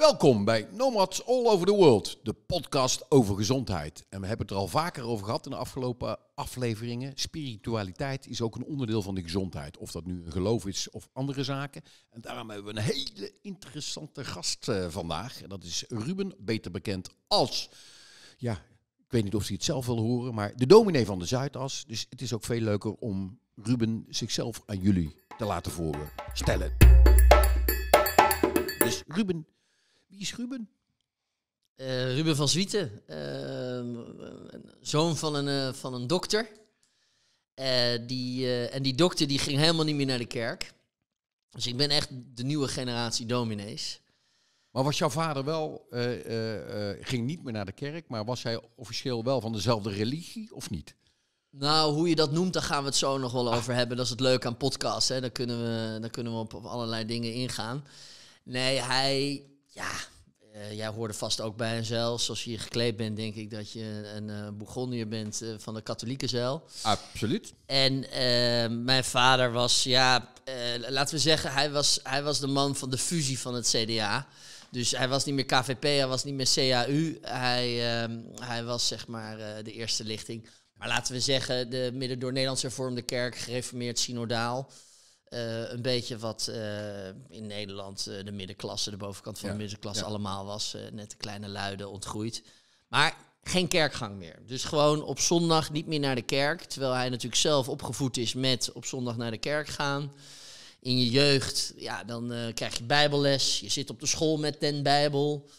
Welkom bij Nomads All Over the World, de podcast over gezondheid. En we hebben het er al vaker over gehad in de afgelopen afleveringen. Spiritualiteit is ook een onderdeel van de gezondheid, of dat nu een geloof is of andere zaken. En daarom hebben we een hele interessante gast eh, vandaag. En dat is Ruben, beter bekend als, ja, ik weet niet of hij het zelf wil horen, maar de dominee van de Zuidas. Dus het is ook veel leuker om Ruben zichzelf aan jullie te laten voorstellen. Dus Ruben wie is Ruben? Eh, Ruben van Zwieten, eh, zoon van een, eh, van een dokter. die, en die dokter die ging helemaal niet meer naar de kerk. Dus ik ben echt de nieuwe generatie dominees. Maar was jouw vader wel, ging niet meer naar de kerk, maar was hij officieel wel van dezelfde religie of niet? Nou, hoe je dat noemt, daar gaan we het zo nog wel over hebben. Dat is het leuke aan podcasts. Hè. Daar, kunnen we, dan kunnen we op allerlei dingen ingaan. Nee, hij, ja, eh, jij hoorde vast ook bij een zeil. Zoals je hier gekleed bent, denk ik dat je een uh, bent eh, van de katholieke zeil. Absoluut. En mijn vader was, ja, laten we zeggen, hij was, hij was de man van de fusie van het CDA. Dus hij was niet meer KVP, hij was niet meer CAU. Hij, ehm, hij was zeg maar de eerste lichting. Maar laten we zeggen, de midden door Nederlandse hervormde kerk, gereformeerd synodaal. Eh, een beetje wat eh, in Nederland eh, de middenklasse, de bovenkant van de middenklasse allemaal was. net de kleine luiden ontgroeid. Maar geen kerkgang meer. Dus gewoon op zondag niet meer naar de kerk. Terwijl hij natuurlijk zelf opgevoed is met op zondag naar de kerk gaan. In je jeugd, ja, dan krijg je bijbelles. Je zit op de school met den bijbel.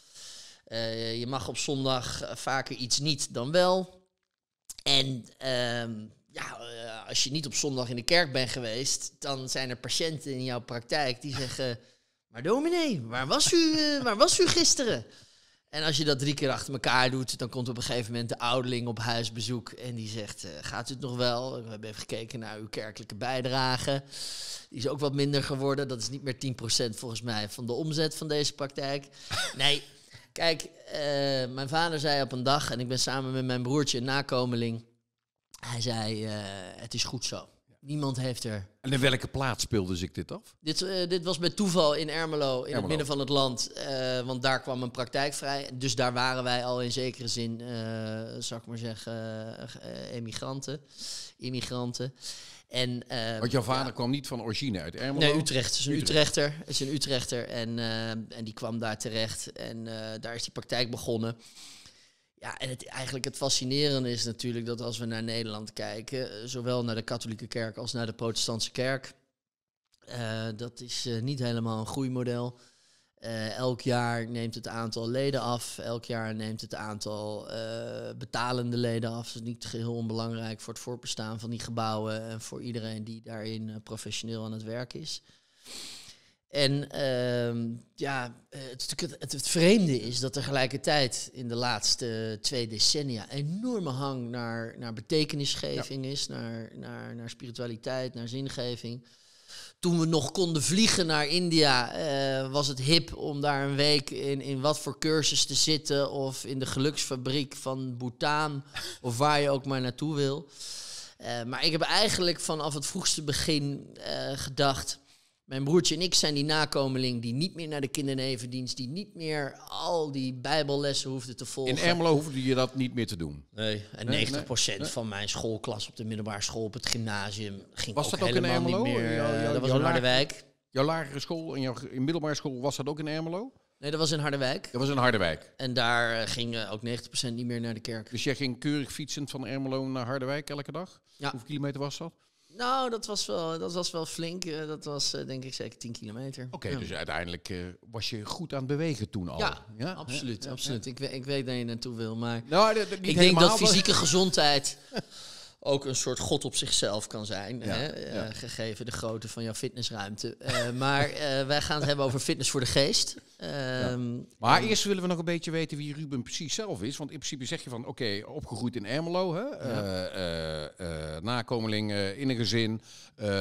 je mag op zondag vaker iets niet dan wel. En ehm, ja, eh, als je niet op zondag in de kerk bent geweest, dan zijn er patiënten in jouw praktijk die zeggen: Maar dominee, waar was u, eh, waar was u gisteren? En als je dat drie keer achter elkaar doet, dan komt op een gegeven moment de ouderling op huisbezoek en die zegt: eh, Gaat het nog wel? We hebben even gekeken naar uw kerkelijke bijdrage. Die is ook wat minder geworden. Dat is niet meer 10% volgens mij van de omzet van deze praktijk. Nee, kijk, mijn vader zei op een dag, en ik ben samen met mijn broertje, een nakomeling. Hij zei, eh, het is goed zo. Niemand heeft er. En in welke plaats speelde zich dit af? Dit, eh, dit was bij toeval in Ermelo, in het midden van het land. Eh, want daar kwam een praktijk vrij. Dus daar waren wij al in zekere zin, uh, zou ik maar zeggen, emigranten. Immigranten. En, want jouw vader kwam niet van origine uit Ermelo? Nee, Utrecht. Is een Utrechter. Is een Utrechter. En, en die kwam daar terecht. En daar is die praktijk begonnen. Ja, en het, eigenlijk het fascinerende is natuurlijk dat als we naar Nederland kijken, eh, zowel naar de katholieke kerk als naar de protestantse kerk, eh, dat is eh, niet helemaal een groeimodel. Uh, elk jaar neemt het aantal leden af, elk jaar neemt het aantal betalende leden af. Dat is niet geheel onbelangrijk voor het voortbestaan van die gebouwen en voor iedereen die daarin professioneel aan het werk is. En ehm, ja, eh, het, het, vreemde is dat tegelijkertijd in de laatste twee decennia enorme hang naar, naar betekenisgeving is, naar, naar, naar spiritualiteit, naar zingeving. Toen we nog konden vliegen naar India, eh, was het hip om daar een week in, in wat voor cursus te zitten of in de geluksfabriek van Bhutan of waar je ook maar naartoe wil. Eh, maar ik heb eigenlijk vanaf het vroegste begin gedacht mijn broertje en ik zijn die nakomeling die niet meer naar de kindernevendienst, die niet meer al die bijbellessen hoefde te volgen. In Ermelo hoefde je dat niet meer te doen. Nee, en 90% van mijn schoolklas op de middelbare school, op het gymnasium, ging was ook dat ook helemaal in Ermelo? niet meer. Eh, dat was in Harderwijk. Jouw lagere school en jouw middelbare school, was dat ook in Ermelo? Nee, dat was in Harderwijk. Dat was in Harderwijk. En daar eh, ging ook 90% niet meer naar de kerk. Dus jij ging keurig fietsend van Ermelo naar Harderwijk elke dag? Ja. Hoeveel kilometer was dat? Nou, dat was wel, dat was wel flink. Eh, dat was eh, denk ik zeker 10 kilometer. Oké, dus uiteindelijk eh, was je goed aan het bewegen toen al. Ja, absoluut. absoluut. Ik, ik weet dat je naartoe wil, maar nou, ik denk dat fysieke gezondheid ook een soort god op zichzelf kan zijn. hè? Eh, gegeven de grootte van jouw fitnessruimte. Eh, maar eh, wij gaan het hebben over fitness voor de geest. Ehm, maar eerst willen we nog een beetje weten wie Ruben precies zelf is. Want in principe zeg je van oké, opgegroeid in Ermelo. Hè? nakomeling in een gezin.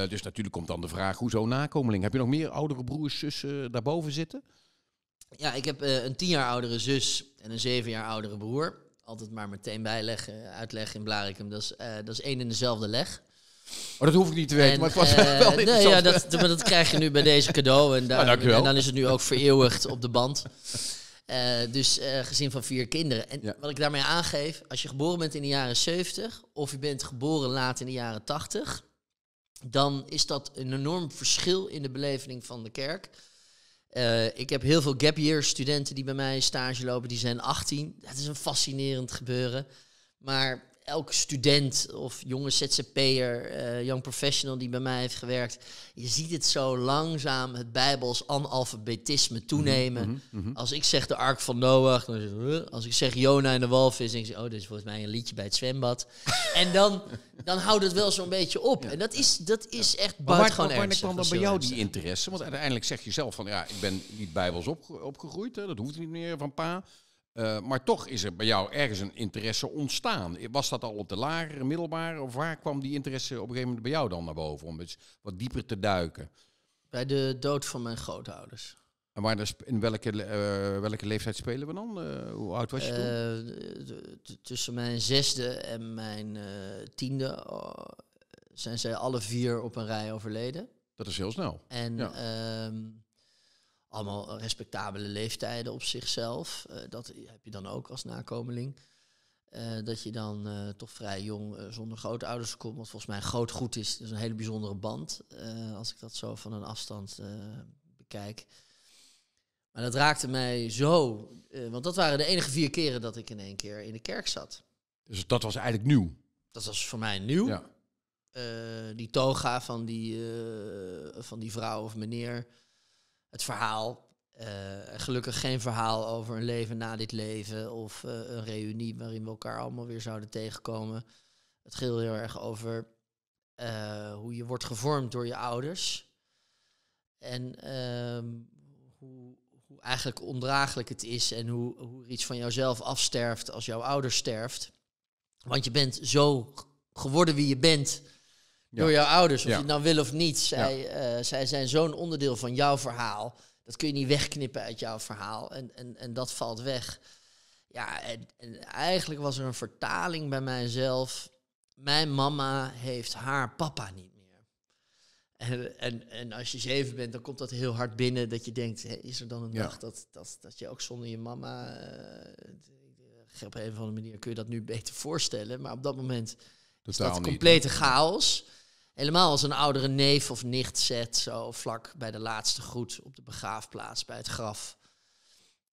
dus natuurlijk komt dan de vraag, hoezo nakomeling? Heb je nog meer oudere broers, zussen daarboven zitten? Ja, ik heb een tien jaar oudere zus en een zeven jaar oudere broer altijd maar meteen bijleggen, uitleggen in Blarikum. Dat is, eh, dat is één en dezelfde leg. Maar oh, dat hoef ik niet te weten, maar het was eh, nee, ja, dat, dat krijg je nu bij deze cadeau. En, en dan is het nu ook vereeuwigd op de band. Eh, dus uh, gezin van vier kinderen. En wat ik daarmee aangeef, als je geboren bent in de jaren 70 of je bent geboren laat in de jaren 80, dan is dat een enorm verschil in de beleving van de kerk. Eh, ik heb heel veel gap year studenten die bij mij stage lopen, die zijn 18. Dat is een fascinerend gebeuren. Maar elke student of jonge ZZP'er, uh, eh, young professional die bij mij heeft gewerkt, je ziet het zo langzaam het Bijbels analfabetisme mhm, toenemen. Mhm, mhm. Als ik zeg de Ark van Noach, dan zeg, als ik zeg Jona en de walvis, denk ik, oh, dat is volgens mij een liedje bij het zwembad. en dan, dan houdt het wel zo'n beetje op. En dat is, dat is echt buitengewoon ernstig. Maar kwam dan bij jou die interesse? Want uiteindelijk zeg je zelf van, ja, ik ben niet Bijbels op, opgegroeid, hè, dat hoeft niet meer van pa. Eh, maar toch is er bij jou ergens een interesse ontstaan. Was dat al op de lagere, middelbare? Of waar kwam die interesse op een gegeven moment bij jou dan naar boven? Om eens wat dieper te duiken. Bij de dood van mijn grootouders. En waar, in welke, eh, welke leeftijd spelen we dan? Eh, hoe oud was je toen? Tussen mijn zesde en mijn tiende oh, zijn zij alle vier op een rij overleden. Dat is heel snel. En ja. Ehm, allemaal respectabele leeftijden op zichzelf. Eh, dat heb je dan ook als nakomeling. Eh, dat je dan eh, toch vrij jong zonder grootouders komt. Wat volgens mij grootgoed groot goed is. Dat is een hele bijzondere band. als ik dat zo van een afstand bekijk. Maar dat raakte mij zo. want dat waren de enige vier keren dat ik in één keer in de kerk zat. Dus dat was eigenlijk nieuw? Dat was voor mij nieuw. Ja. die toga van die, van die vrouw of meneer het verhaal. Eh, gelukkig geen verhaal over een leven na dit leven of eh, een reunie waarin we elkaar allemaal weer zouden tegenkomen. Het ging heel erg over eh, hoe je wordt gevormd door je ouders. En ehm, hoe, hoe, eigenlijk ondraaglijk het is en hoe, hoe er iets van jouzelf afsterft als jouw ouder sterft. Want je bent zo geworden wie je bent door jouw ouders. Of je het nou wil of niet. Zij, eh, zij zijn zo'n onderdeel van jouw verhaal. Dat kun je niet wegknippen uit jouw verhaal. En, en, en dat valt weg. Ja, en, en eigenlijk was er een vertaling bij mijzelf. Mijn mama heeft haar papa niet meer. En, en, en als je zeven bent, dan komt dat heel hard binnen. Dat je denkt, hé, is er dan een ja. dag dat, dat, dat je ook zonder je mama... Uh, op een of andere manier kun je dat nu beter voorstellen. Maar op dat moment Totaal is dat complete chaos. Helemaal als een oudere neef of nicht zet, zo vlak bij de laatste groet op de begraafplaats, bij het graf.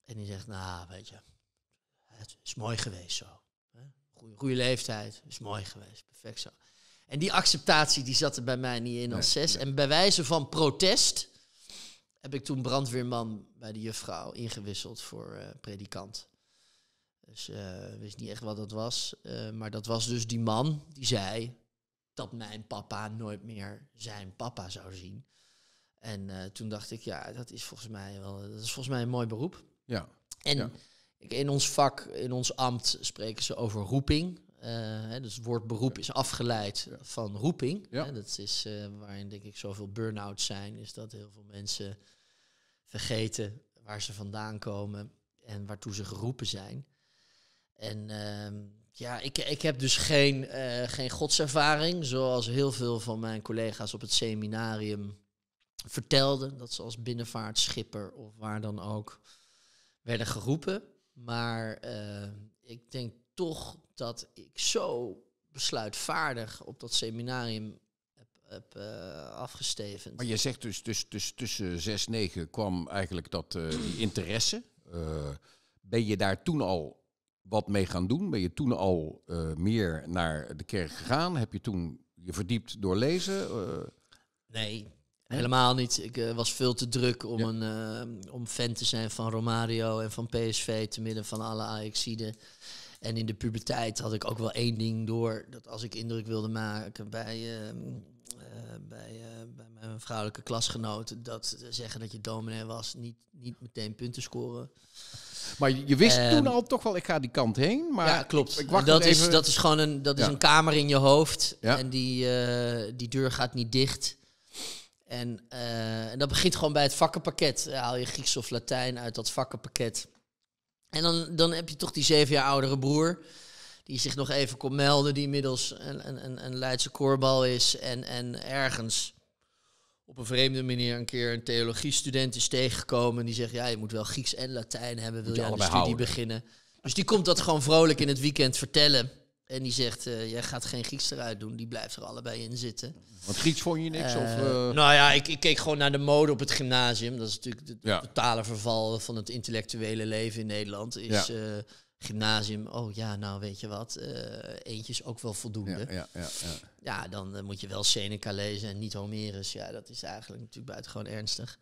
En die zegt, nou, weet je, het is mooi geweest zo. Goeie, goede leeftijd, is mooi geweest, perfect zo. En die acceptatie die zat er bij mij niet in als zes. En bij wijze van protest heb ik toen brandweerman bij de juffrouw ingewisseld voor eh, predikant. Dus ik eh, wist niet echt wat dat was. Eh, maar dat was dus die man die zei: dat mijn papa nooit meer zijn papa zou zien. En eh, toen dacht ik, ja, dat is volgens mij wel, dat is volgens mij een mooi beroep. Ja. En ja. in ons vak, in ons ambt, spreken ze over roeping. Eh, dus het woord beroep is afgeleid van roeping. Hè, dat is eh, waarin denk ik zoveel burn-outs zijn, is dat heel veel mensen vergeten waar ze vandaan komen en waartoe ze geroepen zijn. En ehm, ja, ik, ik heb dus geen, eh, geen godservaring, zoals heel veel van mijn collega's op het seminarium vertelden. Dat ze als binnenvaartschipper of waar dan ook werden geroepen. Maar eh, ik denk toch dat ik zo besluitvaardig op dat seminarium heb uh, afgestevend. Maar je zegt dus, dus, dus tussen zes en negen kwam eigenlijk dat, die interesse. ben je daar toen al wat mee gaan doen? Ben je toen al eh, meer naar de kerk gegaan? Heb je toen je verdiept door lezen? Eh, nee, helemaal niet. Ik eh, was veel te druk om, een, om fan te zijn van Romario en van PSV, te midden van alle Ajaxiden. En in de puberteit had ik ook wel één ding door, dat als ik indruk wilde maken bij, ehm, bij, bij mijn vrouwelijke klasgenoten, dat zeggen dat je dominee was, niet, niet meteen punten scoren. Maar je wist ehm, toen al toch wel, ik ga die kant heen. Maar ja, klopt. Ik wacht dat, is, dat is gewoon een, dat is een kamer in je hoofd. En die, eh, die deur gaat niet dicht. En, eh, en dat begint gewoon bij het vakkenpakket. Eh, haal je Grieks of Latijn uit dat vakkenpakket. En dan, dan heb je toch die zeven jaar oudere broer die zich nog even kon melden, die inmiddels een, een, een Leidse koorbal is en, en ergens op een vreemde manier een keer een theologiestudent is tegengekomen. Die zegt, ja, je moet wel Grieks en Latijn hebben, wil je, je aan de studie beginnen. Dus die komt dat gewoon vrolijk in het weekend vertellen. En die zegt, eh, jij gaat geen Grieks eruit doen. Die blijft er allebei in zitten. Want Grieks vond je niks? of, eh, eh? Nou ja, ik, ik, keek gewoon naar de mode op het gymnasium. Dat is natuurlijk het totale verval van het intellectuele leven in Nederland. Is gymnasium, oh ja, nou weet je wat. eentje is ook wel voldoende. Ja, ja, dan eh, moet je wel Seneca lezen en niet Homerus. Ja, dat is eigenlijk natuurlijk buitengewoon ernstig.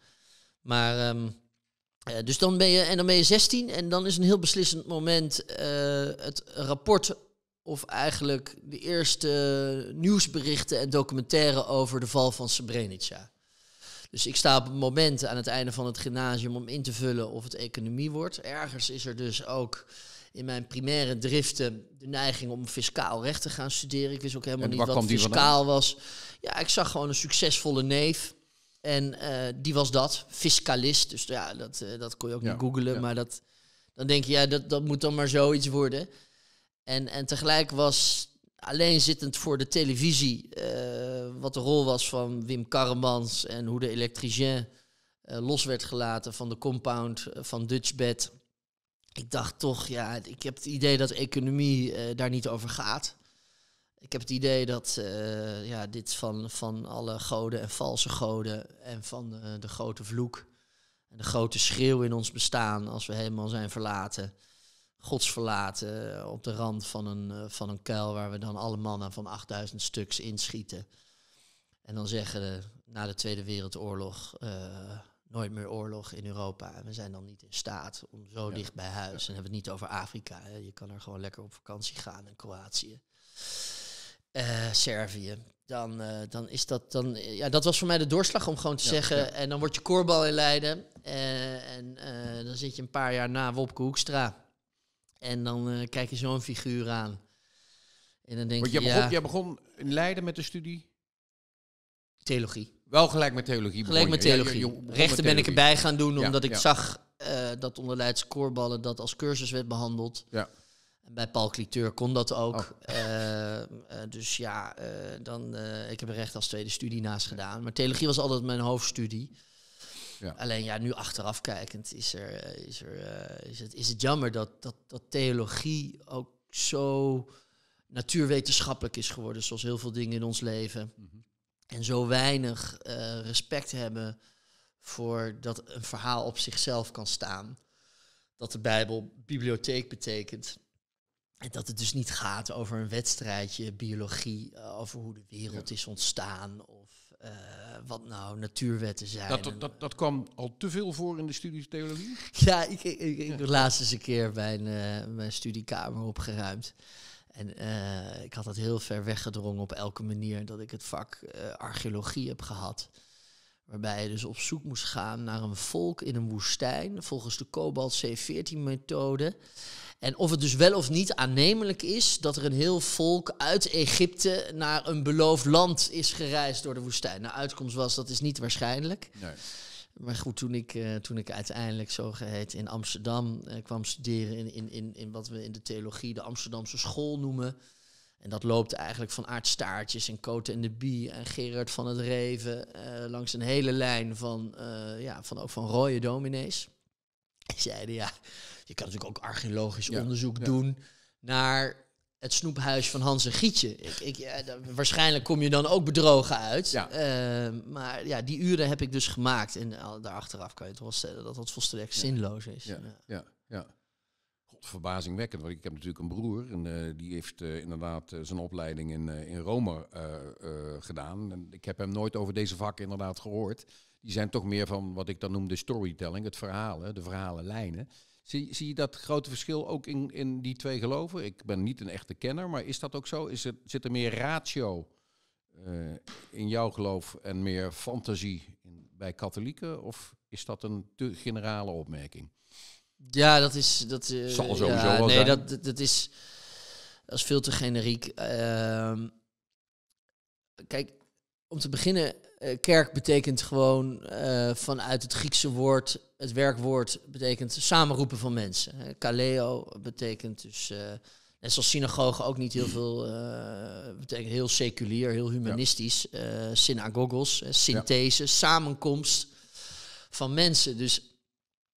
Maar ehm, eh, dus dan ben je, en dan ben je 16 en dan is een heel beslissend moment eh, het rapport, of eigenlijk de eerste nieuwsberichten en documentaire over de val van Srebrenica. Dus ik sta op het moment aan het einde van het gymnasium om in te vullen of het economie wordt. Ergens is er dus ook in mijn primaire driften de neiging om fiscaal recht te gaan studeren. Ik wist ook helemaal niet wat fiscaal was. Ja, ik zag gewoon een succesvolle neef. En eh, die was dat, fiscalist. Dus ja, dat, eh, dat kon je ook niet googelen Maar dat, dan denk je, ja, dat, dat moet dan maar zoiets worden. En, en tegelijk was alleen zittend voor de televisie, eh, wat de rol was van Wim Karremans en hoe de elektricien los werd gelaten van de compound van Dutchbed ik dacht toch, ja, ik heb het idee dat economie eh, daar niet over gaat. Ik heb het idee dat eh, ja, dit van, van alle goden en valse goden en van de grote vloek en de grote schreeuw in ons bestaan als we helemaal zijn verlaten, gods verlaten, eh, op de rand van een, van een kuil waar we dan alle mannen van 8000 stuks inschieten. En dan zeggen na de Tweede Wereldoorlog nooit meer oorlog in Europa. En we zijn dan niet in staat om zo dicht bij huis. En hebben we het niet over Afrika. Hè. Je kan er gewoon lekker op vakantie gaan in Kroatië. Eh, Servië. Dan, eh, dan is dat dan. Eh, ja, dat was voor mij de doorslag om gewoon te zeggen. En dan word je korbal in Leiden. en dan zit je een paar jaar na Wopke Hoekstra. En dan kijk je zo'n figuur aan. En dan denk je. jij begon in Leiden met de studie? Theologie. Wel gelijk met theologie. Gelijk met theologie. Rechten ben ik erbij gaan doen omdat ik zag eh, dat onder koorballen dat als cursus werd behandeld. Ja. bij Paul Cliteur kon dat ook. Oh. Eh, eh, dus ja, dan, ik heb recht als tweede studie naast gedaan. Maar theologie was altijd mijn hoofdstudie. Ja. Alleen ja, nu achteraf kijkend is, er, is, er, is, het, is het jammer dat, dat, dat theologie ook zo natuurwetenschappelijk is geworden. Zoals heel veel dingen in ons leven. Mhm en zo weinig eh, respect hebben voor dat een verhaal op zichzelf kan staan. Dat de Bijbel bibliotheek betekent. En dat het dus niet gaat over een wedstrijdje biologie, eh, over hoe de wereld is ontstaan of eh, wat nou natuurwetten zijn. Dat, dat, dat, kwam al te veel voor in de studies theologie? Ja, ik, ik, het laatste ja. laatst eens een keer mijn, mijn studiekamer opgeruimd. En eh, ik had dat heel ver weggedrongen op elke manier dat ik het vak eh, archeologie heb gehad. Waarbij je dus op zoek moest gaan naar een volk in een woestijn volgens de Cobalt C14-methode. En of het dus wel of niet aannemelijk is dat er een heel volk uit Egypte naar een beloofd land is gereisd door de woestijn. de uitkomst was dat is niet waarschijnlijk. Nee. Maar goed, toen ik, uh, toen ik uiteindelijk zogeheten in Amsterdam eh, kwam studeren in, in, in, in wat we in de theologie de Amsterdamse school noemen. En dat loopt eigenlijk van Aart Staartjes en Cote en de Bie en Gerard van het Reven eh, langs een hele lijn van, ja, van, ook van rode dominees. Die zeiden ja, je kan natuurlijk ook archeologisch onderzoek doen naar het snoephuis van Hans en Gietje. Ik, ik, ja, waarschijnlijk kom je dan ook bedrogen uit. Ja. Ehm, maar ja, die uren heb ik dus gemaakt. En daar daarachteraf kan je het wel stellen dat dat volstrekt ja. zinloos is. Ja, ja. ja. God, verbazingwekkend. Want ik heb natuurlijk een broer. En eh, die heeft eh, inderdaad eh, zijn opleiding in, in Rome gedaan. ik heb hem nooit over deze vakken inderdaad gehoord. Die zijn toch meer van wat ik dan noem de storytelling, het verhalen, de verhalenlijnen. Zie, zie je dat grote verschil ook in, in die twee geloven? Ik ben niet een echte kenner, maar is dat ook zo? Is er, zit er meer ratio eh, in jouw geloof en meer fantasie in, bij katholieken? Of is dat een te generale opmerking? Ja, dat is. Dat, eh, Zal sowieso nee, Dat, dat is. Dat is veel te generiek. Ehm, kijk, om te beginnen, eh, kerk betekent gewoon eh, vanuit het Griekse woord, het werkwoord betekent samenroepen van mensen. Kaleo betekent dus, eh, net zoals synagoge ook niet heel veel, betekent heel seculier, heel humanistisch. Ja. synagogos, synthese, samenkomst van mensen. Dus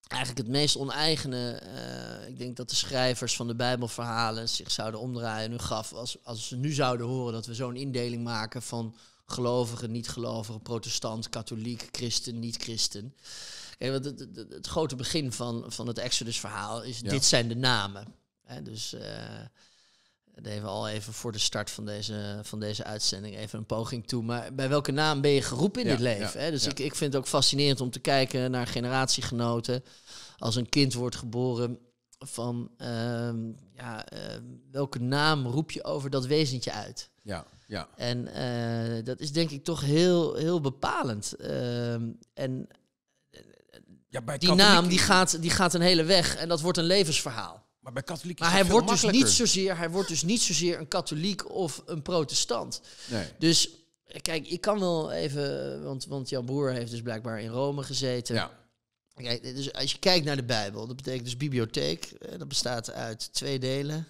eigenlijk het meest oneigene. ik denk dat de schrijvers van de Bijbelverhalen zich zouden omdraaien hun gaf als, als ze nu zouden horen dat we zo'n indeling maken van gelovigen, niet-gelovigen, protestant, katholiek, christen, niet-christen. want het, het, grote begin van, van het Exodus-verhaal is: dit zijn de namen. Hè, dus. Uh, we al even voor de start van deze, van deze uitzending even een poging toe. Maar bij welke naam ben je geroepen in dit leven? Dus ik, ik vind het ook fascinerend om te kijken naar generatiegenoten. Als een kind wordt geboren, van ehm, ja, ehm, welke naam roep je over dat wezentje uit? Ja. Ja. En eh, dat is denk ik toch heel, heel bepalend. Ehm, en ja, bij die naam die gaat, die gaat een hele weg en dat wordt een levensverhaal. Maar bij katholiek maar hij wordt dus niet zozeer, hij wordt dus niet zozeer een katholiek of een protestant. Nee. Dus kijk, ik kan wel even, want, want jouw broer heeft dus blijkbaar in Rome gezeten. Ja. Kijk, dus als je kijkt naar de Bijbel, dat betekent dus bibliotheek. Eh, dat bestaat uit twee delen.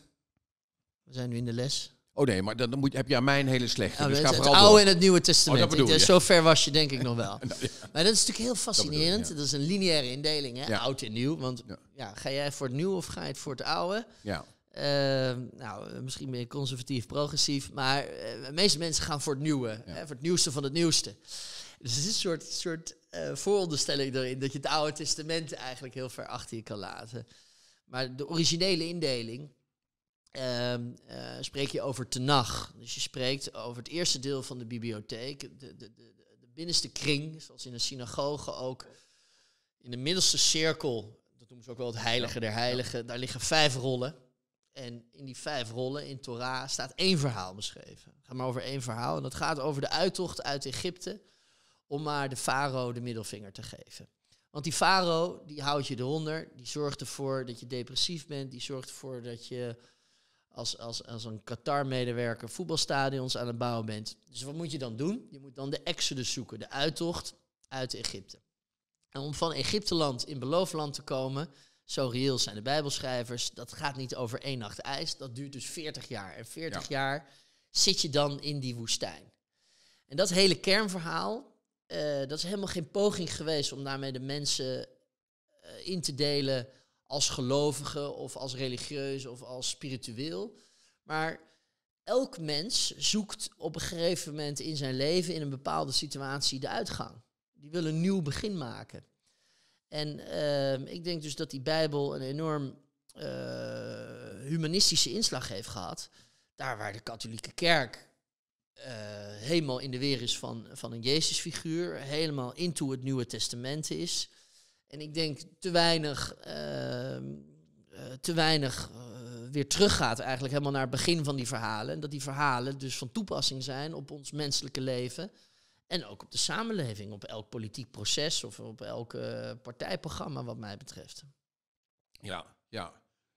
We zijn nu in de les. Oh nee, maar dan, moet, heb je aan mijn hele slechte. Nou, dus het, Oude en het Nieuwe Testament. Oh, dat dus Zo ver was je denk ik nog wel. Nou, maar dat is natuurlijk heel fascinerend. Dat, is een lineaire indeling, hè? Ja. oud en nieuw. Want ja. ga jij voor het nieuw of ga je het voor het oude? Ja. Ehm, nou, misschien meer conservatief, progressief, maar eh, de meeste mensen gaan voor het nieuwe, hè? voor het nieuwste van het nieuwste. Dus het is een soort, soort eh, vooronderstelling erin dat je het Oude Testament eigenlijk heel ver achter je kan laten. Maar de originele indeling, Ehm, eh, spreek je over tenag? Dus je spreekt over het eerste deel van de bibliotheek, de, de, de, de binnenste kring, zoals in een synagoge ook. In de middelste cirkel, dat noemen ze ook wel het heilige der heiligen, daar liggen vijf rollen. En in die vijf rollen in Torah staat één verhaal beschreven. Het gaat maar over één verhaal. En dat gaat over de uittocht uit Egypte om maar de farao de middelvinger te geven. Want die farao, die houdt je eronder. Die zorgt ervoor dat je depressief bent. Die zorgt ervoor dat je als, als, als een Qatar-medewerker voetbalstadions aan het bouwen bent. Dus wat moet je dan doen? Je moet dan de exodus zoeken, de uittocht uit Egypte. En om van Egypteland in beloofland te komen, zo reëel zijn de Bijbelschrijvers, dat gaat niet over één nacht ijs, dat duurt dus 40 jaar. En 40 jaar zit je dan in die woestijn. En dat hele kernverhaal, eh, dat is helemaal geen poging geweest om daarmee de mensen eh, in te delen als gelovige of als religieus of als spiritueel. Maar elk mens zoekt op een gegeven moment in zijn leven, in een bepaalde situatie, de uitgang. Die wil een nieuw begin maken. En ehm, ik denk dus dat die Bijbel een enorm eh, humanistische inslag heeft gehad. Daar waar de katholieke kerk eh, helemaal in de weer is van, van een Jezusfiguur, helemaal into het Nieuwe Testament is. En ik denk te weinig, uh, te weinig eh, weer teruggaat eigenlijk helemaal naar het begin van die verhalen. En dat die verhalen dus van toepassing zijn op ons menselijke leven. En ook op de samenleving, op elk politiek proces of op elk partijprogramma wat mij betreft. Ja, ja.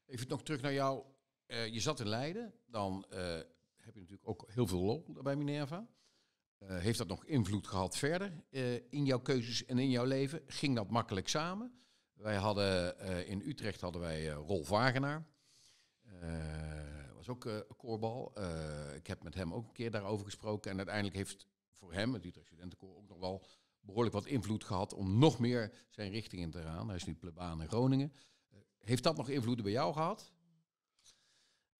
Even nog terug naar jou. Eh, je zat in Leiden, dan heb je natuurlijk ook heel veel lol bij Minerva. Eh, heeft dat nog invloed gehad verder eh, in jouw keuzes en in jouw leven? Ging dat makkelijk samen? Wij hadden eh, in Utrecht hadden wij Rolf Wagenaar. was ook koorbal. ik heb met hem ook een keer daarover gesproken. En uiteindelijk heeft voor hem, het Utrecht Studentenkoor, ook nog wel behoorlijk wat invloed gehad om nog meer zijn richting in te gaan. Hij is nu plebaan in Groningen. Heeft dat nog invloeden bij jou gehad?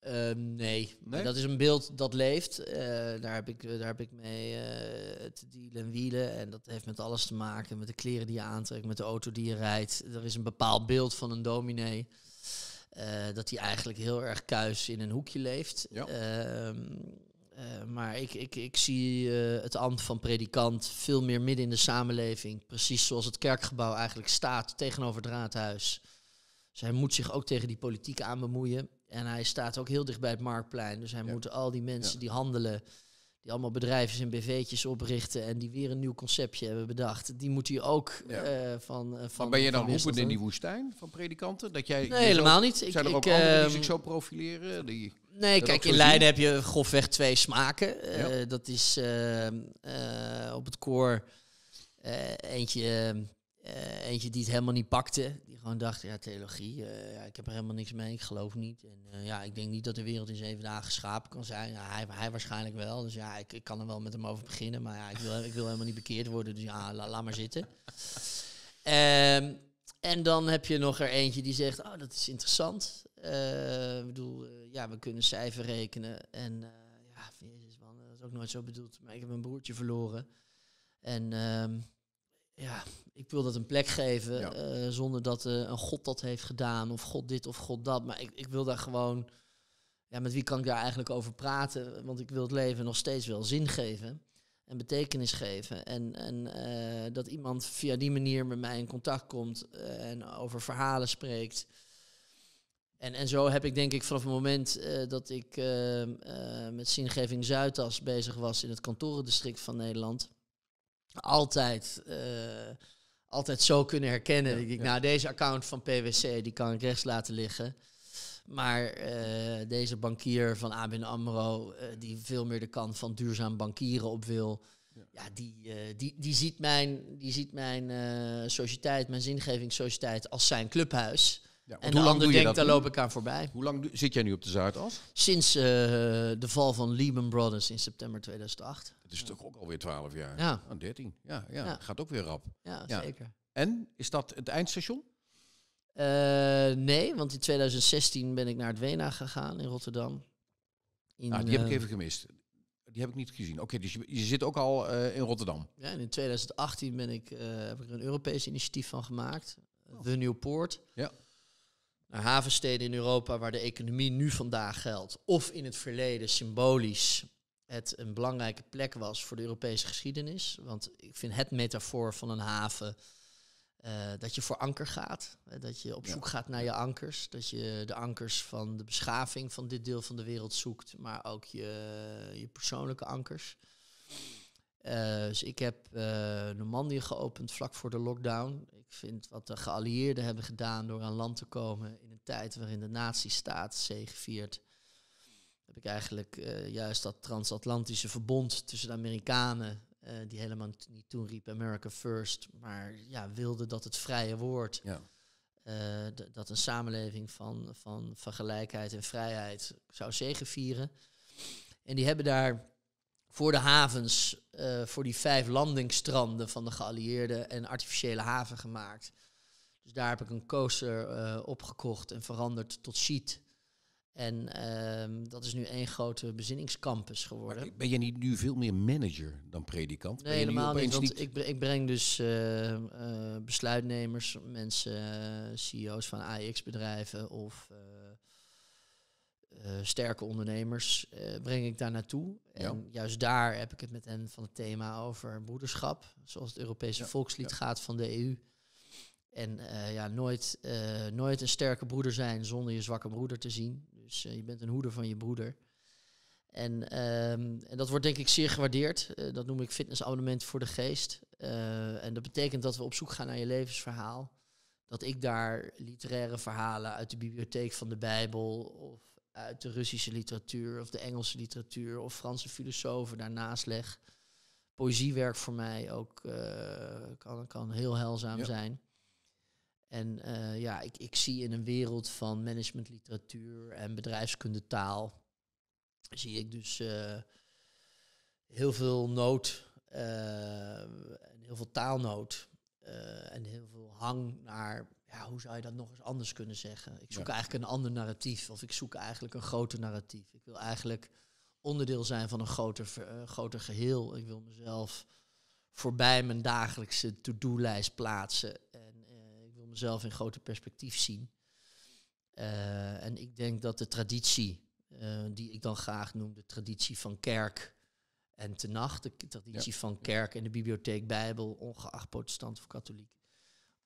Ehm, nee. dat is een beeld dat leeft. Eh, daar, heb ik, eh, daar heb ik mee eh, te dealen en wielen. En dat heeft met alles te maken. Met de kleren die je aantrekt, met de auto die je rijdt. Er is een bepaald beeld van een dominee. dat hij eigenlijk heel erg kuis in een hoekje leeft. Ehm, maar ik, ik, ik zie het ambt van predikant veel meer midden in de samenleving. Precies zoals het kerkgebouw eigenlijk staat tegenover het raadhuis. Zij dus moet zich ook tegen die politiek aan bemoeien. En hij staat ook heel dicht bij het Marktplein. Dus hij ja. moet al die mensen die handelen, die allemaal bedrijven en bv'tjes oprichten en die weer een nieuw conceptje hebben bedacht, die moet hij ook eh, van, eh, van. Maar ben je dan roepend in die woestijn van predikanten? Dat jij, nee, helemaal niet. Zijn ik, er ook anderen die ehm, zich zo profileren? Die nee, kijk, in Leiden heb je grofweg twee smaken. Eh, dat is ehm, op het koor eentje. Ehm, eentje die het helemaal niet pakte gewoon dacht, ja, theologie, eh, ja, ik heb er helemaal niks mee, ik geloof niet. En eh, ja, ik denk niet dat de wereld in zeven dagen geschapen kan zijn. Ja, hij, hij waarschijnlijk wel, dus ja, ik, ik kan er wel met hem over beginnen. Maar ja, ik wil, ik wil helemaal niet bekeerd worden, dus ja, laat maar zitten. Ehm, en dan heb je nog er eentje die zegt, oh, dat is interessant. Uh, ik bedoel, ja, we kunnen cijfer rekenen. En ja, jezus man, dat is ook nooit zo bedoeld. Maar ik heb een broertje verloren. En... Ehm, ja, ik wil dat een plek geven eh, zonder dat eh, een god dat heeft gedaan of god dit of god dat. Maar ik, ik wil daar gewoon, ja, met wie kan ik daar eigenlijk over praten? Want ik wil het leven nog steeds wel zin geven en betekenis geven. En, en eh, dat iemand via die manier met mij in contact komt en over verhalen spreekt. En, en zo heb ik denk ik vanaf het moment dat ik met zingeving Zuidas bezig was in het kantorendistrict van Nederland, altijd, eh, altijd zo kunnen herkennen. ik, ja. nou, deze account van PwC, die kan ik rechts laten liggen. Maar eh, deze bankier van ABN AMRO, eh, die veel meer de kant van duurzaam bankieren op wil... Ja, die, die, die ziet mijn, die ziet mijn sociëteit, mijn zingevingsociëteit als zijn clubhuis. Ja, en de ander denkt, daar loop ik aan voorbij. Hoe lang zit jij nu op de Zuidas? Sinds eh, de val van Lehman Brothers in september 2008. Het is toch ook alweer 12 jaar? Ja. 13. Ja, ja, gaat ook weer rap. Ja, zeker. En is dat het eindstation? Eh, nee, want in 2016 ben ik naar het Wena gegaan in Rotterdam. Ah, die heb ik eh, even gemist. Die heb ik niet gezien. Oké, dus je, zit ook al in Rotterdam. Ja, en in 2018 ben ik, heb ik er een Europees initiatief van gemaakt. Oh. The New Port. Ja naar havensteden in Europa waar de economie nu vandaag geldt, of in het verleden symbolisch het een belangrijke plek was voor de Europese geschiedenis. Want ik vind het metafoor van een haven eh, dat je voor anker gaat, dat je op zoek gaat naar je ankers, dat je de ankers van de beschaving van dit deel van de wereld zoekt, maar ook je, je persoonlijke ankers. Eh, dus ik heb uh, Normandië geopend vlak voor de lockdown. Ik vind wat de geallieerden hebben gedaan door aan land te komen in een tijd waarin de nazistaat zegeviert, heb ik eigenlijk eh, juist dat transatlantische verbond tussen de Amerikanen, die helemaal niet toen riep America First, maar ja, wilde dat het vrije woord, ja. dat een samenleving van, van, van gelijkheid en vrijheid zou zegevieren. En die hebben daar voor de havens, eh, voor die vijf landingstranden van de geallieerden en artificiële haven gemaakt. Dus daar heb ik een coaster uh, opgekocht en veranderd tot sheet. En ehm, dat is nu één grote bezinningscampus geworden. ben je niet nu veel meer manager dan predikant? Nee, helemaal niet. Want Ik, breng, dus ehm, eh, besluitnemers, mensen, CEO's van AX-bedrijven of eh, sterke ondernemers eh, breng ik daar naartoe. En juist daar heb ik het met hen van het thema over broederschap. Zoals het Europese volkslied gaat van de EU. En eh, ja, nooit, nooit een sterke broeder zijn zonder je zwakke broeder te zien. Dus je bent een hoeder van je broeder. En, ehm, en dat wordt denk ik zeer gewaardeerd. dat noem ik fitnessabonnement voor de geest. en dat betekent dat we op zoek gaan naar je levensverhaal. Dat ik daar literaire verhalen uit de bibliotheek van de Bijbel of uit de Russische literatuur of de Engelse literatuur of Franse filosofen daarnaast leg. Poëziewerk voor mij ook eh, kan, kan heel helzaam zijn. En eh, ja, ik, ik zie in een wereld van managementliteratuur en bedrijfskundetaal, taal, zie ik dus eh, heel veel nood, en heel veel taalnood en heel veel hang naar ja, hoe zou je dat nog eens anders kunnen zeggen? Ik zoek eigenlijk een ander narratief. Of ik zoek eigenlijk een groter narratief. Ik wil eigenlijk onderdeel zijn van een groter, eh, groter geheel. Ik wil mezelf voorbij mijn dagelijkse to-do-lijst plaatsen. En eh, ik wil mezelf in groter perspectief zien. Eh, en ik denk dat de traditie, die ik dan graag noem, de traditie van kerk en nacht de traditie van kerk en de bibliotheek Bijbel, ongeacht protestant of katholiek,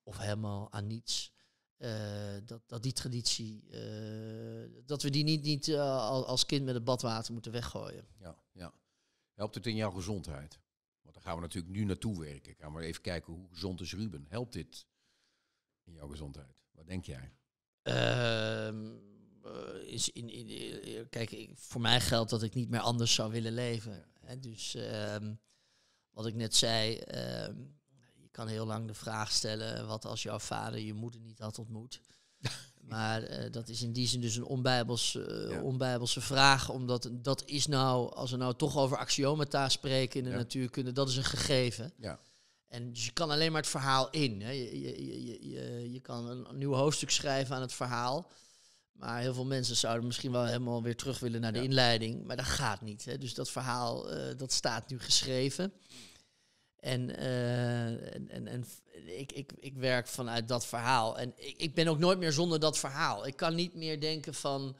of helemaal aan niets. Eh, dat, dat die traditie, eh, dat we die niet, niet eh, als kind met het badwater moeten weggooien. Ja, ja. Helpt het in jouw gezondheid? Want daar gaan we natuurlijk nu naartoe werken. Gaan we even kijken hoe gezond is Ruben. Helpt dit in jouw gezondheid? Wat denk jij? Ehm, is in, kijk, voor mij geldt dat ik niet meer anders zou willen leven. Hè? Dus ehm, wat ik net zei, ehm, kan heel lang de vraag stellen: wat als jouw vader je moeder niet had ontmoet? Maar eh, dat is in die zin dus een onbijbels, eh, onbijbelse vraag. Omdat dat is nou, als we nou toch over axiomata spreken in de ja. natuurkunde, dat is een gegeven. Ja. En dus je kan alleen maar het verhaal in. Hè. Je, je, je, je, kan een nieuw hoofdstuk schrijven aan het verhaal. Maar heel veel mensen zouden misschien wel helemaal weer terug willen naar de inleiding. Maar dat gaat niet. Hè. Dus dat verhaal, eh, dat staat nu geschreven. Eh, en, en, en, ik, ik, ik werk vanuit dat verhaal. En ik, ik, ben ook nooit meer zonder dat verhaal. Ik kan niet meer denken van.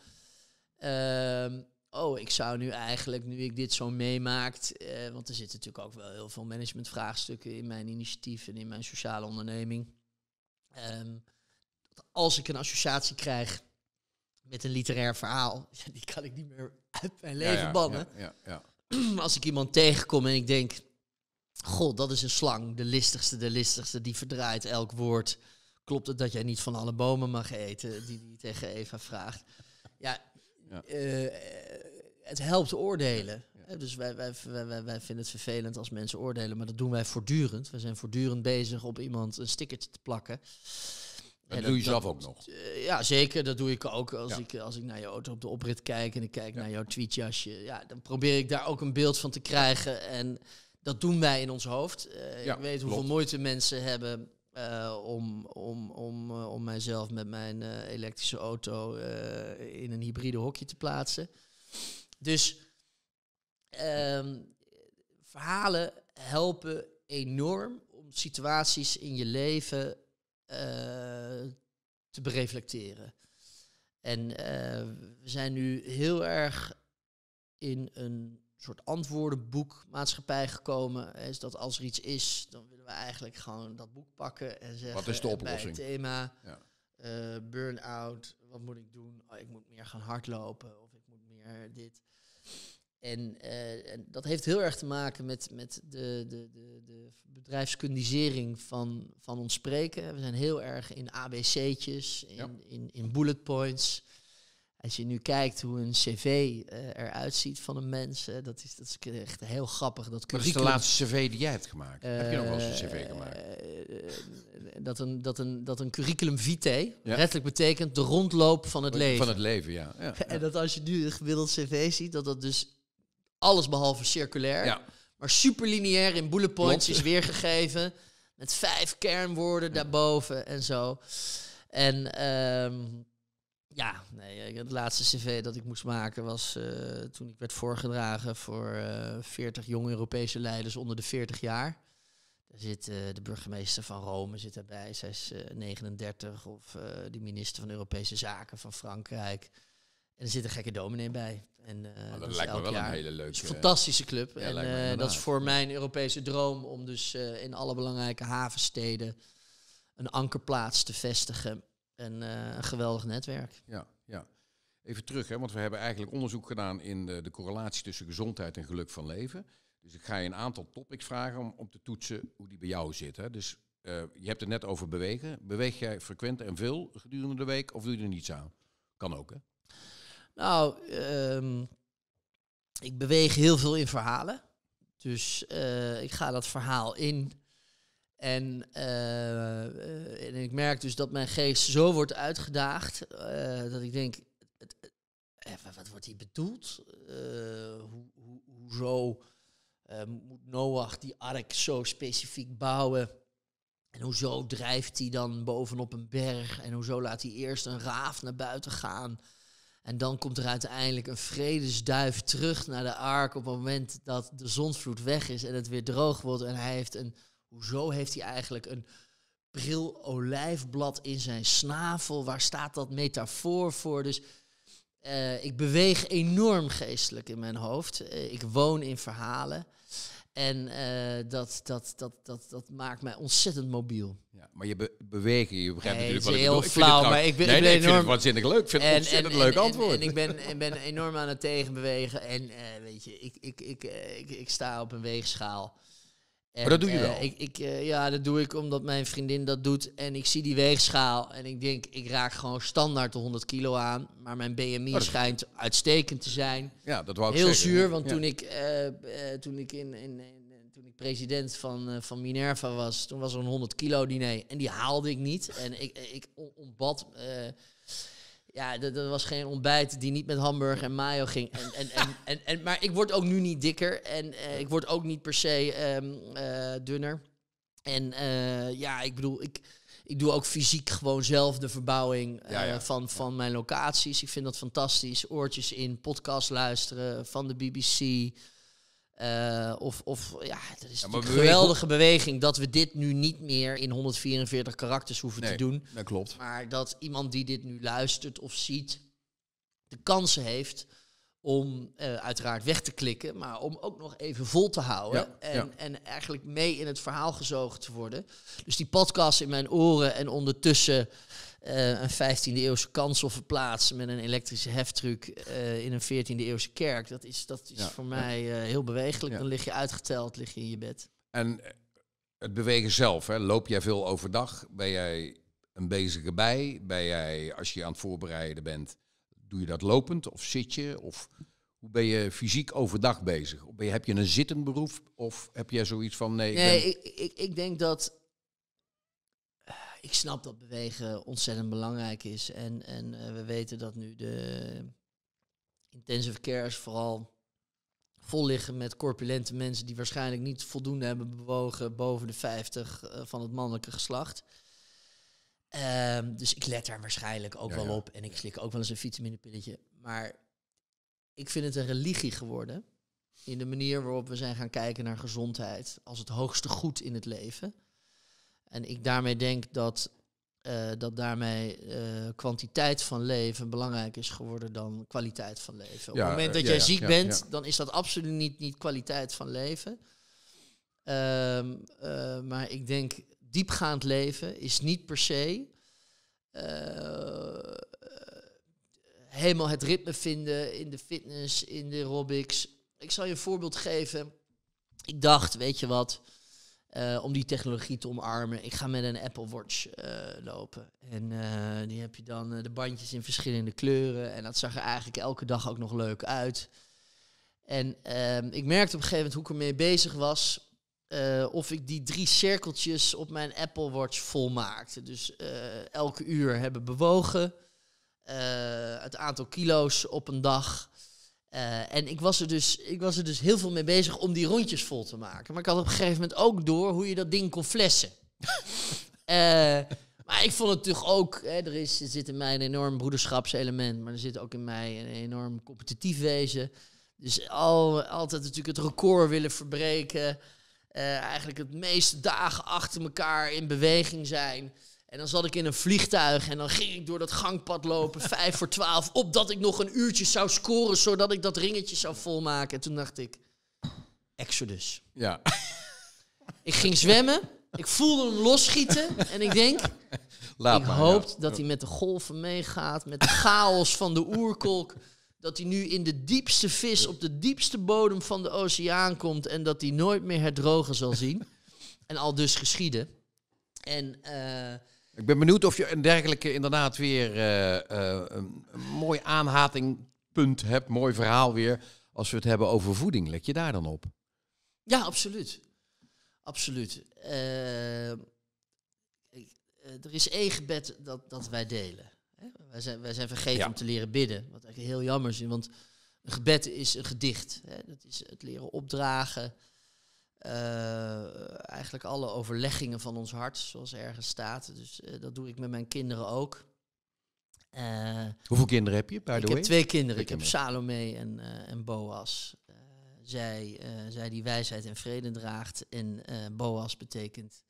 Ehm, oh, ik zou nu eigenlijk, nu ik dit zo meemaakt. Eh, want er zitten natuurlijk ook wel heel veel managementvraagstukken in mijn initiatief en in mijn sociale onderneming. Ehm, als ik een associatie krijg met een literair verhaal, ja, die kan ik niet meer uit mijn leven ja, ja, bannen. als ik iemand tegenkom en ik denk God, dat is een slang, de listigste, de listigste, die verdraait elk woord. Klopt het dat jij niet van alle bomen mag eten, die die tegen Eva vraagt? Ja, eh, het helpt oordelen. Dus wij, wij, wij, wij, vinden het vervelend als mensen oordelen, maar dat doen wij voortdurend. We zijn voortdurend bezig op iemand een stickertje te plakken. Dat en doe je zelf ook nog? Eh, ja, zeker. Dat doe ik ook als, ik, als ik naar je auto op de oprit kijk en ik kijk naar jouw tweetjasje. Ja, dan probeer ik daar ook een beeld van te krijgen en dat doen wij in ons hoofd. Eh, ik weet hoeveel moeite mensen hebben eh, om, om, om, eh, om mijzelf met mijn elektrische auto in een hybride hokje te plaatsen. Dus ehm, verhalen helpen enorm om situaties in je leven te bereflecteren. En we zijn nu heel erg in een soort antwoordenboekmaatschappij gekomen. Is dat als er iets is, dan willen we eigenlijk gewoon dat boek pakken en zeggen... Wat is de eh, oplossing? Bij het thema ja. Eh, burn-out, wat moet ik doen? Oh, ik moet meer gaan hardlopen of ik moet meer dit. En, eh, en, dat heeft heel erg te maken met, met de, de, de, de bedrijfskundisering van, van ons spreken. We zijn heel erg in ABC'tjes, in, in, in bullet points als je nu kijkt hoe een cv eh, eruit ziet van een mens, eh, dat, is, dat is echt heel grappig. Dat curriculum. dat is de laatste cv die jij hebt gemaakt. Heb je nog wel eens een cv eh, gemaakt? dat, een, dat, een, dat een curriculum vitae letterlijk betekent de rondloop van het leven. Van het leven, ja. En dat als je nu een gemiddeld cv ziet, dat dat dus alles behalve circulair, maar superlineair in bullet points is weergegeven. Met vijf kernwoorden daarboven en zo. En... Ehm, ja, nee, eh, het laatste cv dat ik moest maken was eh, toen ik werd voorgedragen voor uh, eh, 40 jonge Europese leiders onder de 40 jaar. Daar zit de burgemeester van Rome zit erbij, zij is 39, of de minister van Europese Zaken van Frankrijk. En er zit een gekke dominee bij. En, oh, dat, lijkt me wel jaar. een hele leuke... Het is een fantastische club. en dat is voor mijn Europese droom om dus in alle belangrijke havensteden een ankerplaats te vestigen eh, een geweldig netwerk. Ja, ja. Even terug, hè, want we hebben eigenlijk onderzoek gedaan in de, de correlatie tussen gezondheid en geluk van leven. Dus ik ga je een aantal topics vragen om, om te toetsen hoe die bij jou zitten. Dus eh, je hebt het net over bewegen. Beweeg jij frequent en veel gedurende de week of doe je er niets aan? Kan ook, hè? Nou, ehm, ik beweeg heel veel in verhalen. Dus eh, ik ga dat verhaal in. En, eh, eh, en, ik merk dus dat mijn geest zo wordt uitgedaagd eh, dat ik denk, het, even, wat wordt hier bedoeld? hoe, hoezo moet Noach die ark zo specifiek bouwen? En hoezo drijft hij dan bovenop een berg? En hoezo laat hij eerst een raaf naar buiten gaan? En dan komt er uiteindelijk een vredesduif terug naar de ark op het moment dat de zonsvloed weg is en het weer droog wordt. En hij heeft een Hoezo heeft hij eigenlijk een bril olijfblad in zijn snavel? Waar staat dat metafoor voor? Dus uh, ik beweeg enorm geestelijk in mijn hoofd. Uh, ik woon in verhalen. En uh, dat, dat, dat, dat, dat maakt mij ontzettend mobiel. Ja, maar je be beweegt, je begrijpt natuurlijk wat ik bedoel. heel flauw, maar ik ben, vind het waanzinnig leuk. Ik vind het ontzettend leuk antwoord. En, ik, ben, ben enorm aan het tegenbewegen. En weet je, ik, ik, ik, ik, sta op een weegschaal. En, maar dat doe je wel? Eh, ik, ik eh, ja, dat doe ik omdat mijn vriendin dat doet. En ik zie die weegschaal en ik denk, ik raak gewoon standaard de 100 kilo aan. Maar mijn BMI oh, schijnt uitstekend te zijn. Ja, dat wou ik Heel zuur, want toen ik, eh, toen ik in, in, toen ik president van, van Minerva was, toen was er een 100 kilo diner. En die haalde ik niet. En ik, ik ontbad. Uh, ja, dat, was geen ontbijt die niet met hamburg en mayo ging. En, en, en, en, maar ik word ook nu niet dikker en eh, ik word ook niet per se ehm, eh, dunner. En eh, ja, ik bedoel, ik, ik doe ook fysiek gewoon zelf de verbouwing van, van mijn locaties. Ik vind dat fantastisch. Oortjes in, podcast luisteren van de BBC. Eh, of, of ja, dat is een geweldige beweging dat we dit nu niet meer in 144 karakters hoeven te doen. Dat klopt. Maar dat iemand die dit nu luistert of ziet, de kansen heeft om eh, uiteraard weg te klikken, maar om ook nog even vol te houden. en, en eigenlijk mee in het verhaal gezogen te worden. Dus die podcast in mijn oren en ondertussen eh, een 15e eeuwse kansel verplaatsen met een elektrische heftruck eh, in een 14e eeuwse kerk. Dat is, dat is voor mij eh, heel bewegelijk. Dan lig je uitgeteld, lig je in je bed. En het bewegen zelf, hè? loop jij veel overdag? Ben jij een bezige bij? Ben jij, als je aan het voorbereiden bent, doe je dat lopend of zit je? Of hoe ben je fysiek overdag bezig? heb je een zittend beroep of heb jij zoiets van nee? nee, ben... ik, ik, ik denk dat ik snap dat bewegen ontzettend belangrijk is. En, en eh, we weten dat nu de intensive cares vooral vol liggen met corpulente mensen die waarschijnlijk niet voldoende hebben bewogen boven de 50 eh, van het mannelijke geslacht. Ehm, dus ik let daar waarschijnlijk ook wel op en ik slik ook wel eens een vitaminepilletje. Maar ik vind het een religie geworden in de manier waarop we zijn gaan kijken naar gezondheid als het hoogste goed in het leven. En ik daarmee denk dat, eh, dat daarmee uh, kwantiteit van leven belangrijk is geworden dan kwaliteit van leven. Op het moment dat eh, jij ziek bent, dan is dat absoluut niet, niet kwaliteit van leven. Ehm, maar ik denk diepgaand leven is niet per se helemaal het ritme vinden in de fitness, in de aerobics. Ik zal je een voorbeeld geven. Ik dacht, weet je wat, eh, om die technologie te omarmen. Ik ga met een Apple Watch eh, lopen. En eh, die heb je dan de bandjes in verschillende kleuren. En dat zag er eigenlijk elke dag ook nog leuk uit. En ehm, ik merkte op een gegeven moment hoe ik ermee bezig was. of ik die drie cirkeltjes op mijn Apple Watch volmaakte. Dus elke uur hebben bewogen. het aantal kilo's op een dag. Eh, en ik was, er dus, ik was er dus heel veel mee bezig om die rondjes vol te maken. Maar ik had op een gegeven moment ook door hoe je dat ding kon flessen. Eh, maar ik vond het toch ook, hè, er, is, er zit in mij een enorm broederschapselement, maar er zit ook in mij een enorm competitief wezen. Dus al, altijd natuurlijk het record willen verbreken. Eh, eigenlijk het meeste dagen achter elkaar in beweging zijn. En dan zat ik in een vliegtuig en dan ging ik door dat gangpad lopen, vijf voor twaalf, opdat ik nog een uurtje zou scoren, zodat ik dat ringetje zou volmaken. En toen dacht ik, Exodus. Ja. Ik ging zwemmen, ik voelde hem losschieten en ik denk, Laat ik hoop dat hij met de golven meegaat, met de chaos van de oerkolk. Dat hij nu in de diepste vis, op de diepste bodem van de oceaan komt en dat hij nooit meer het zal zien. En al dus geschieden. En eh, ik ben benieuwd of je een dergelijke inderdaad weer uh, uh, een mooi aanhatingpunt hebt, mooi verhaal weer. Als we het hebben over voeding, let je daar dan op? Ja, absoluut. Absoluut. Eh, er is één gebed dat, dat wij delen. Wij zijn, wij zijn vergeten om te leren bidden. Wat eigenlijk heel jammer is, want een gebed is een gedicht. Dat is het leren opdragen, eh, eigenlijk alle overleggingen van ons hart, zoals ergens staat. Dus eh, dat doe ik met mijn kinderen ook. Eh, Hoeveel kinderen heb je, by the Ik heb twee kinderen. ik heb Salome en, en Boas. zij, zij die wijsheid en vrede draagt. En Boas betekent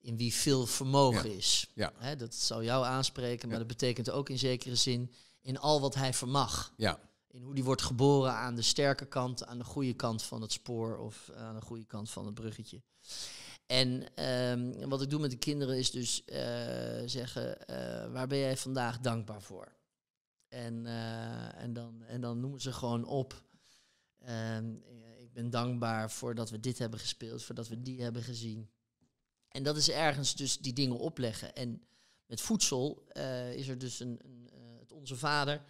in wie veel vermogen is. Ja. Hè, dat zal jou aanspreken, maar dat betekent ook in zekere zin in al wat hij vermag. Ja in hoe die wordt geboren aan de sterke kant, aan de goede kant van het spoor of aan de goede kant van het bruggetje. En ehm, wat ik doe met de kinderen is dus eh, zeggen, eh, waar ben jij vandaag dankbaar voor? En, eh, en, dan, en dan noemen ze gewoon op. Ehm, ik ben dankbaar voor dat we dit hebben gespeeld, voor dat we die hebben gezien. En dat is ergens dus die dingen opleggen. En met voedsel is er dus een, een het Onze Vader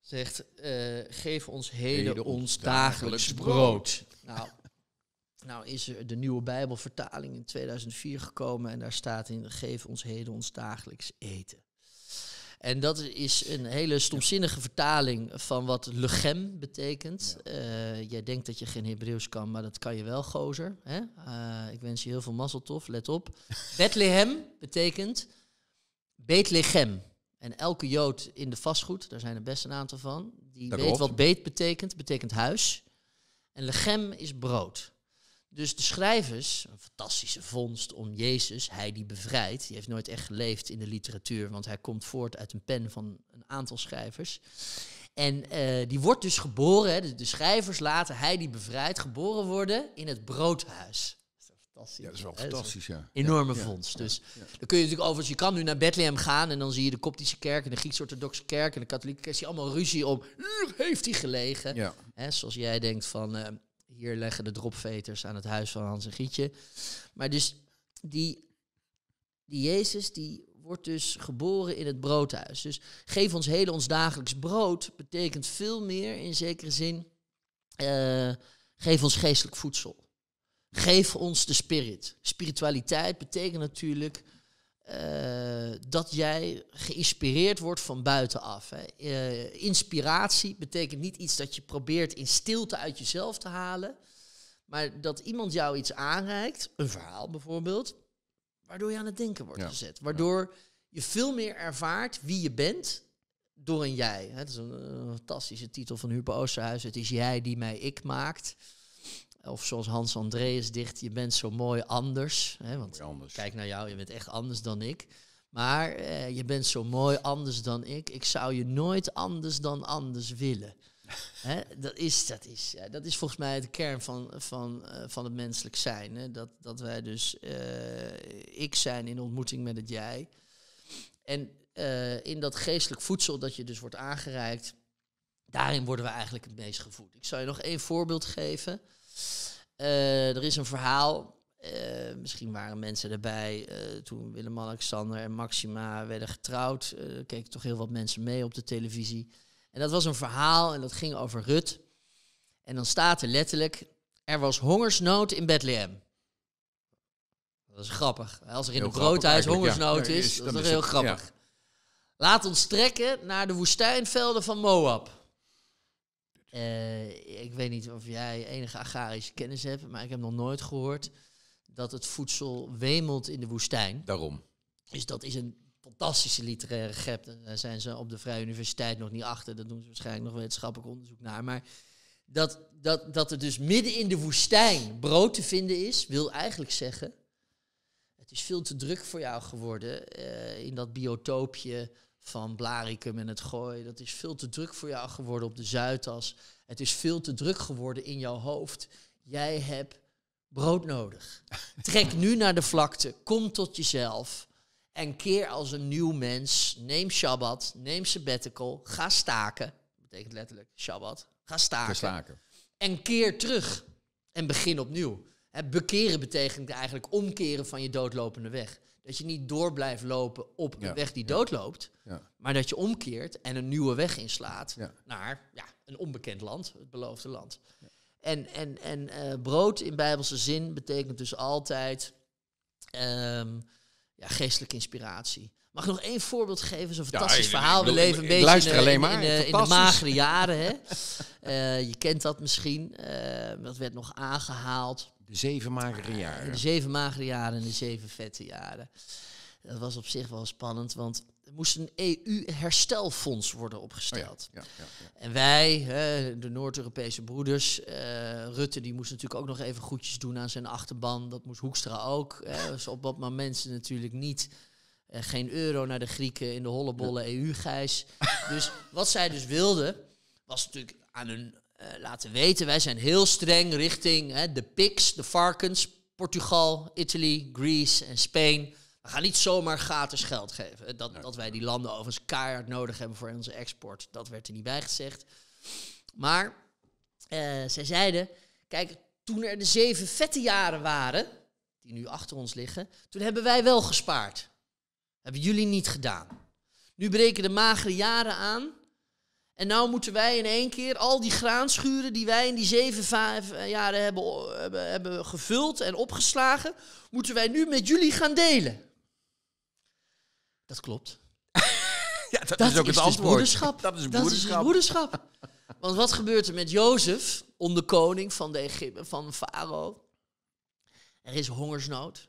zegt, eh, geef ons heden, ons dagelijks brood. Nou, nou is er de nieuwe Bijbelvertaling in 2004 gekomen en daar staat in, geef ons heden ons dagelijks eten. En dat is een hele stomzinnige vertaling van wat legem betekent. Ja. Eh, jij denkt dat je geen Hebreeuws kan, maar dat kan je wel, gozer. Hè? Eh, ik wens je heel veel mazzeltof, let op. Bethlehem betekent Bethlehem. En elke Jood in de vastgoed, daar zijn er best een aantal van, die weet wat beet betekent, betekent huis. En legem is brood. Dus de schrijvers, een fantastische vondst om Jezus, hij die bevrijdt, die heeft nooit echt geleefd in de literatuur, want hij komt voort uit een pen van een aantal schrijvers. En eh, die wordt dus geboren, de, de schrijvers laten hij die bevrijdt geboren worden in het broodhuis. Ja, dat is wel fantastisch, ja. Enorme fonds vondst. dus dan kun je natuurlijk overigens, je kan nu naar Bethlehem gaan en dan zie je de Koptische kerk en de Grieks-Orthodoxe kerk en de katholieke kerk, die allemaal ruzie om, heeft hij gelegen? Ja. Hè, zoals jij denkt van, eh, hier leggen de dropveters aan het huis van Hans en Gietje. Maar dus die, die Jezus, die wordt dus geboren in het broodhuis. Dus geef ons hele ons dagelijks brood betekent veel meer in zekere zin. Eh, geef ons geestelijk voedsel. Geef ons de spirit. Spiritualiteit betekent natuurlijk eh, dat jij geïnspireerd wordt van buitenaf. Hè. Eh, inspiratie betekent niet iets dat je probeert in stilte uit jezelf te halen, maar dat iemand jou iets aanreikt, een verhaal bijvoorbeeld, waardoor je aan het denken wordt gezet. Waardoor je veel meer ervaart wie je bent door een jij. Het is een, eh, fantastische titel van Hubert Oosterhuis. Het is jij die mij ik maakt of zoals Hans Andreas dicht, je bent zo mooi anders. Hè, want kijk naar jou, je bent echt anders dan ik. Maar eh, je bent zo mooi anders dan ik. Ik zou je nooit anders dan anders willen. hè, dat, is, dat, is, ja, dat is volgens mij de kern van, van, eh, van het menselijk zijn. Hè? Dat, dat wij dus eh, ik zijn in ontmoeting met het jij. En eh, in dat geestelijk voedsel dat je dus wordt aangereikt, daarin worden we eigenlijk het meest gevoed. Ik zal je nog één voorbeeld geven. Eh, er is een verhaal. Eh, misschien waren mensen erbij eh, toen Willem-Alexander en Maxima werden getrouwd. keken toch heel wat mensen mee op de televisie. En dat was een verhaal en dat ging over Rut. En dan staat er letterlijk: er was hongersnood in Bethlehem. Dat is grappig. Als er in heel een broodhuis hongersnood is, is, dat is heel grappig. Laat ons trekken naar de woestijnvelden van Moab. Eh, ik weet niet of jij enige agrarische kennis hebt, maar ik heb nog nooit gehoord dat het voedsel wemelt in de woestijn. Daarom. Dus dat is een fantastische literaire grep. Daar eh, zijn ze op de Vrije Universiteit nog niet achter. Daar doen ze waarschijnlijk nog wetenschappelijk onderzoek naar. Maar dat, dat, dat er dus midden in de woestijn brood te vinden is, wil eigenlijk zeggen... het is veel te druk voor jou geworden eh, in dat biotoopje van Blaricum en het Gooi. Dat is veel te druk voor jou geworden op de Zuidas. Het is veel te druk geworden in jouw hoofd. Jij hebt brood nodig. Trek nu naar de vlakte. Kom tot jezelf. En keer als een nieuw mens. Neem Shabbat. Neem sabbatical. Ga staken. Dat betekent letterlijk Shabbat. Ga staken. En keer terug. En begin opnieuw. bekeren betekent eigenlijk omkeren van je doodlopende weg. Dat je niet door blijft lopen op een weg die doodloopt. Maar dat je omkeert en een nieuwe weg inslaat naar ja, een onbekend land, het beloofde land. En, en, en eh, brood in bijbelse zin betekent dus altijd ehm, ja, geestelijke inspiratie. Mag ik nog één voorbeeld geven? Zo'n fantastisch verhaal. We leven een beetje in, eh, in, de magere jaren. Hè? Eh, je kent dat misschien. dat werd nog aangehaald. De zeven magere jaren. De zeven magere jaren en de zeven vette jaren. Dat was op zich wel spannend, want er moest een EU-herstelfonds worden opgesteld. Oh ja, ja, ja, en wij, de Noord-Europese broeders, eh, Rutte die moest natuurlijk ook nog even goedjes doen aan zijn achterban. Dat moest Hoekstra ook. Dus op dat moment mensen natuurlijk niet eh, geen euro naar de Grieken in de hollebolle EU-gijs. dus wat zij dus wilden, was natuurlijk aan hun eh, laten weten. Wij zijn heel streng richting hè, de pigs, de varkens, Portugal, Italië, Greece en Spanje. We gaan niet zomaar gratis geld geven. Eh, dat, dat wij die landen overigens keihard nodig hebben voor onze export, dat werd er niet bij gezegd. Maar eh, zij zeiden, kijk, toen er de zeven vette jaren waren, die nu achter ons liggen, toen hebben wij wel gespaard. Hebben jullie niet gedaan. Nu breken de magere jaren aan en nou moeten wij in één keer al die graanschuren die wij in die zeven, vijf eh, jaren hebben, hebben, hebben gevuld en opgeslagen, moeten wij nu met jullie gaan delen. Dat klopt. ja, dat, is ook het dus antwoord. dat is moederschap. Dat is dus boodschap. Want wat gebeurt er met Jozef, onder koning van, de Egypte, van Farao? Er is hongersnood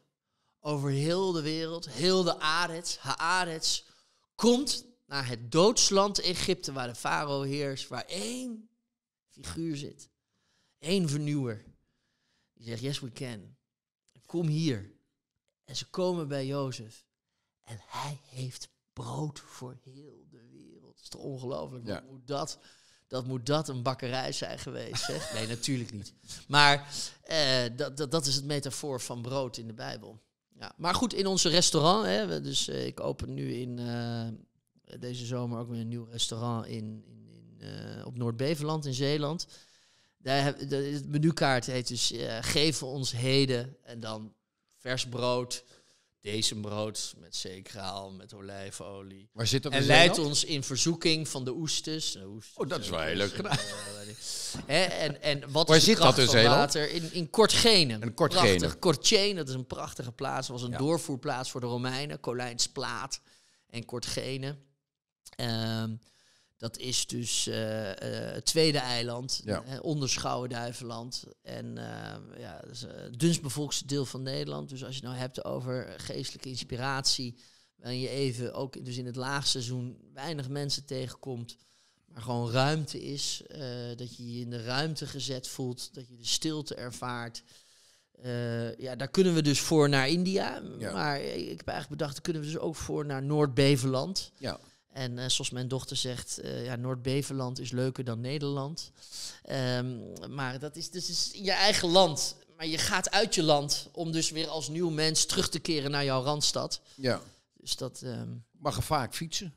over heel de wereld, heel de Arets, Haarets. Komt naar het doodsland Egypte, waar de farao heerst, waar één figuur zit. Eén vernieuwer. Die zegt, yes we can. Kom hier. En ze komen bij Jozef. En hij heeft brood voor heel de wereld. Dat is toch ongelooflijk? dat, dat moet dat een bakkerij zijn geweest. Nee, natuurlijk niet. Maar eh, dat, dat, dat is het metafoor van brood in de Bijbel. Ja. Maar goed, in onze restaurant, hè, dus eh, ik open nu in, eh, deze zomer ook weer een nieuw restaurant in, in, in eh, op Noord-Beveland in Zeeland. Daar heb, de, het menukaart heet dus uh, eh, geef ons heden en dan vers brood, brood met zeekraal, met olijfolie. Waar zit dat en leidt ons in verzoeking van de oesters. oh, dat is eh, wel heel dus, leuk en, en wat Waar is zit dat in van In, in Een Kortgenen. Prachtig. dat is een prachtige plaats. was een doorvoerplaats voor de Romeinen. Plaat en Kortgene. Ehm, dat is dus eh, eh, het tweede eiland, ja. Ehm, eh, En ja, het, het dunst deel van Nederland. Dus als je het nou hebt over geestelijke inspiratie... En je even, ook dus in het laagseizoen, weinig mensen tegenkomt... maar gewoon ruimte is, eh, dat je je in de ruimte gezet voelt... dat je de stilte ervaart... ja, daar kunnen we dus voor naar India. Maar ik heb eigenlijk bedacht, daar kunnen we dus ook voor naar noord Ja. En eh, zoals mijn dochter zegt, uh, ja, noord beverland is leuker dan Nederland. Ehm, maar dat is dus is je eigen land. Maar je gaat uit je land om dus weer als nieuw mens terug te keren naar jouw randstad. Ja. Dus dat... Ehm, Mag je vaak fietsen?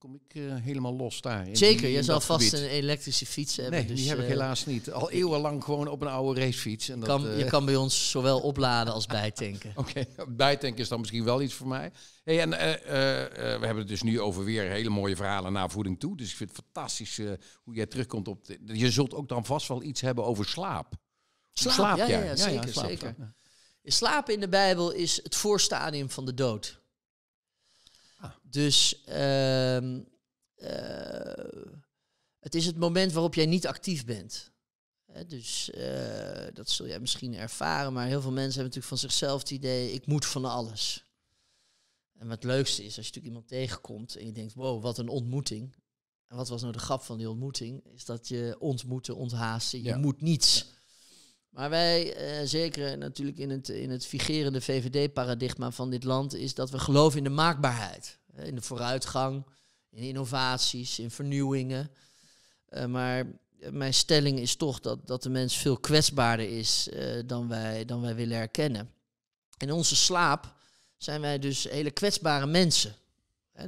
kom ik eh, helemaal los daar. In Zeker, je zal vast een elektrische fiets hebben. Nee, die dus, heb ik eh, helaas niet. Al eeuwenlang gewoon op een oude racefiets. En dat, je eh, kan bij ons zowel opladen als bijtanken. Oké, bijtanken is dan misschien wel iets voor mij. Hey, en we hebben het dus nu over weer hele mooie verhalen naar voeding toe. Dus ik vind het fantastisch hoe jij terugkomt op... De, je zult ook dan vast wel iets hebben over slaap. Slaap, slaap ja, ja, zeker. slaap, in de Bijbel is het voorstadium van de dood. Dus ehm, eh, het is het moment waarop jij niet actief bent. dus eh, dat zul jij misschien ervaren, maar heel veel mensen hebben natuurlijk van zichzelf het idee, ik moet van alles. En wat het leukste is, als je natuurlijk iemand tegenkomt en je denkt, wow, wat een ontmoeting. En wat was nou de grap van die ontmoeting? Is dat je ontmoeten, onthaasten, je moet niets. Maar wij, eh, zeker natuurlijk in het, in het vigerende VVD-paradigma van dit land, is dat we geloven in de maakbaarheid. Eh, in de vooruitgang, in innovaties, in vernieuwingen. Eh, maar mijn stelling is toch dat, dat de mens veel kwetsbaarder is dan, wij, dan wij willen erkennen. In onze slaap zijn wij dus hele kwetsbare mensen.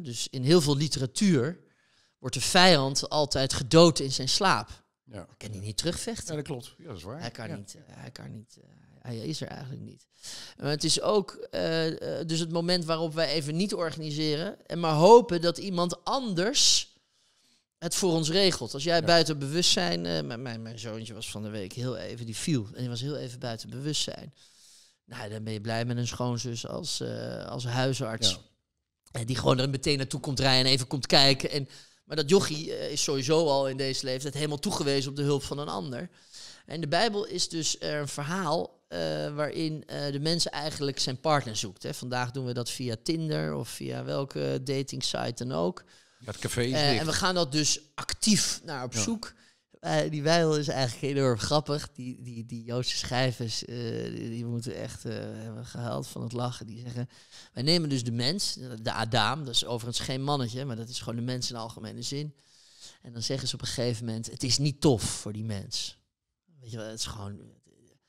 dus in heel veel literatuur wordt de vijand altijd gedood in zijn slaap. Ja. Hij kan niet terugvechten. Ja, dat klopt. Ja, dat is waar. Hij kan niet. Eh, hij kan niet. Eh, hij is er eigenlijk niet. Maar het is ook eh, dus het moment waarop wij even niet organiseren. En maar hopen dat iemand anders het voor ons regelt. Als jij buiten bewustzijn... mijn, mijn zoontje was van de week heel even... Die viel en die was heel even buiten bewustzijn. Nou, dan ben je blij met een schoonzus als, als huisarts. Die gewoon er meteen naartoe komt rijden en even komt kijken. En maar dat jochie eh, is sowieso al in deze leeftijd helemaal toegewezen op de hulp van een ander. En de Bijbel is dus een verhaal eh, waarin eh, de mensen eigenlijk zijn partner zoekt. Hè. Vandaag doen we dat via Tinder of via welke dating site dan ook. Dat café En we gaan dat dus actief naar op zoek. Eh, die wijl is eigenlijk enorm grappig. Die, die, die Joodse schrijvers, eh, die, moeten echt uh, hebben gehaald van het lachen. Die zeggen, wij nemen dus de mens, de Adam, dat is overigens geen mannetje, maar dat is gewoon de mens in algemene zin. En dan zeggen ze op een gegeven moment, het is niet tof voor die mens. Weet je wel, het is gewoon,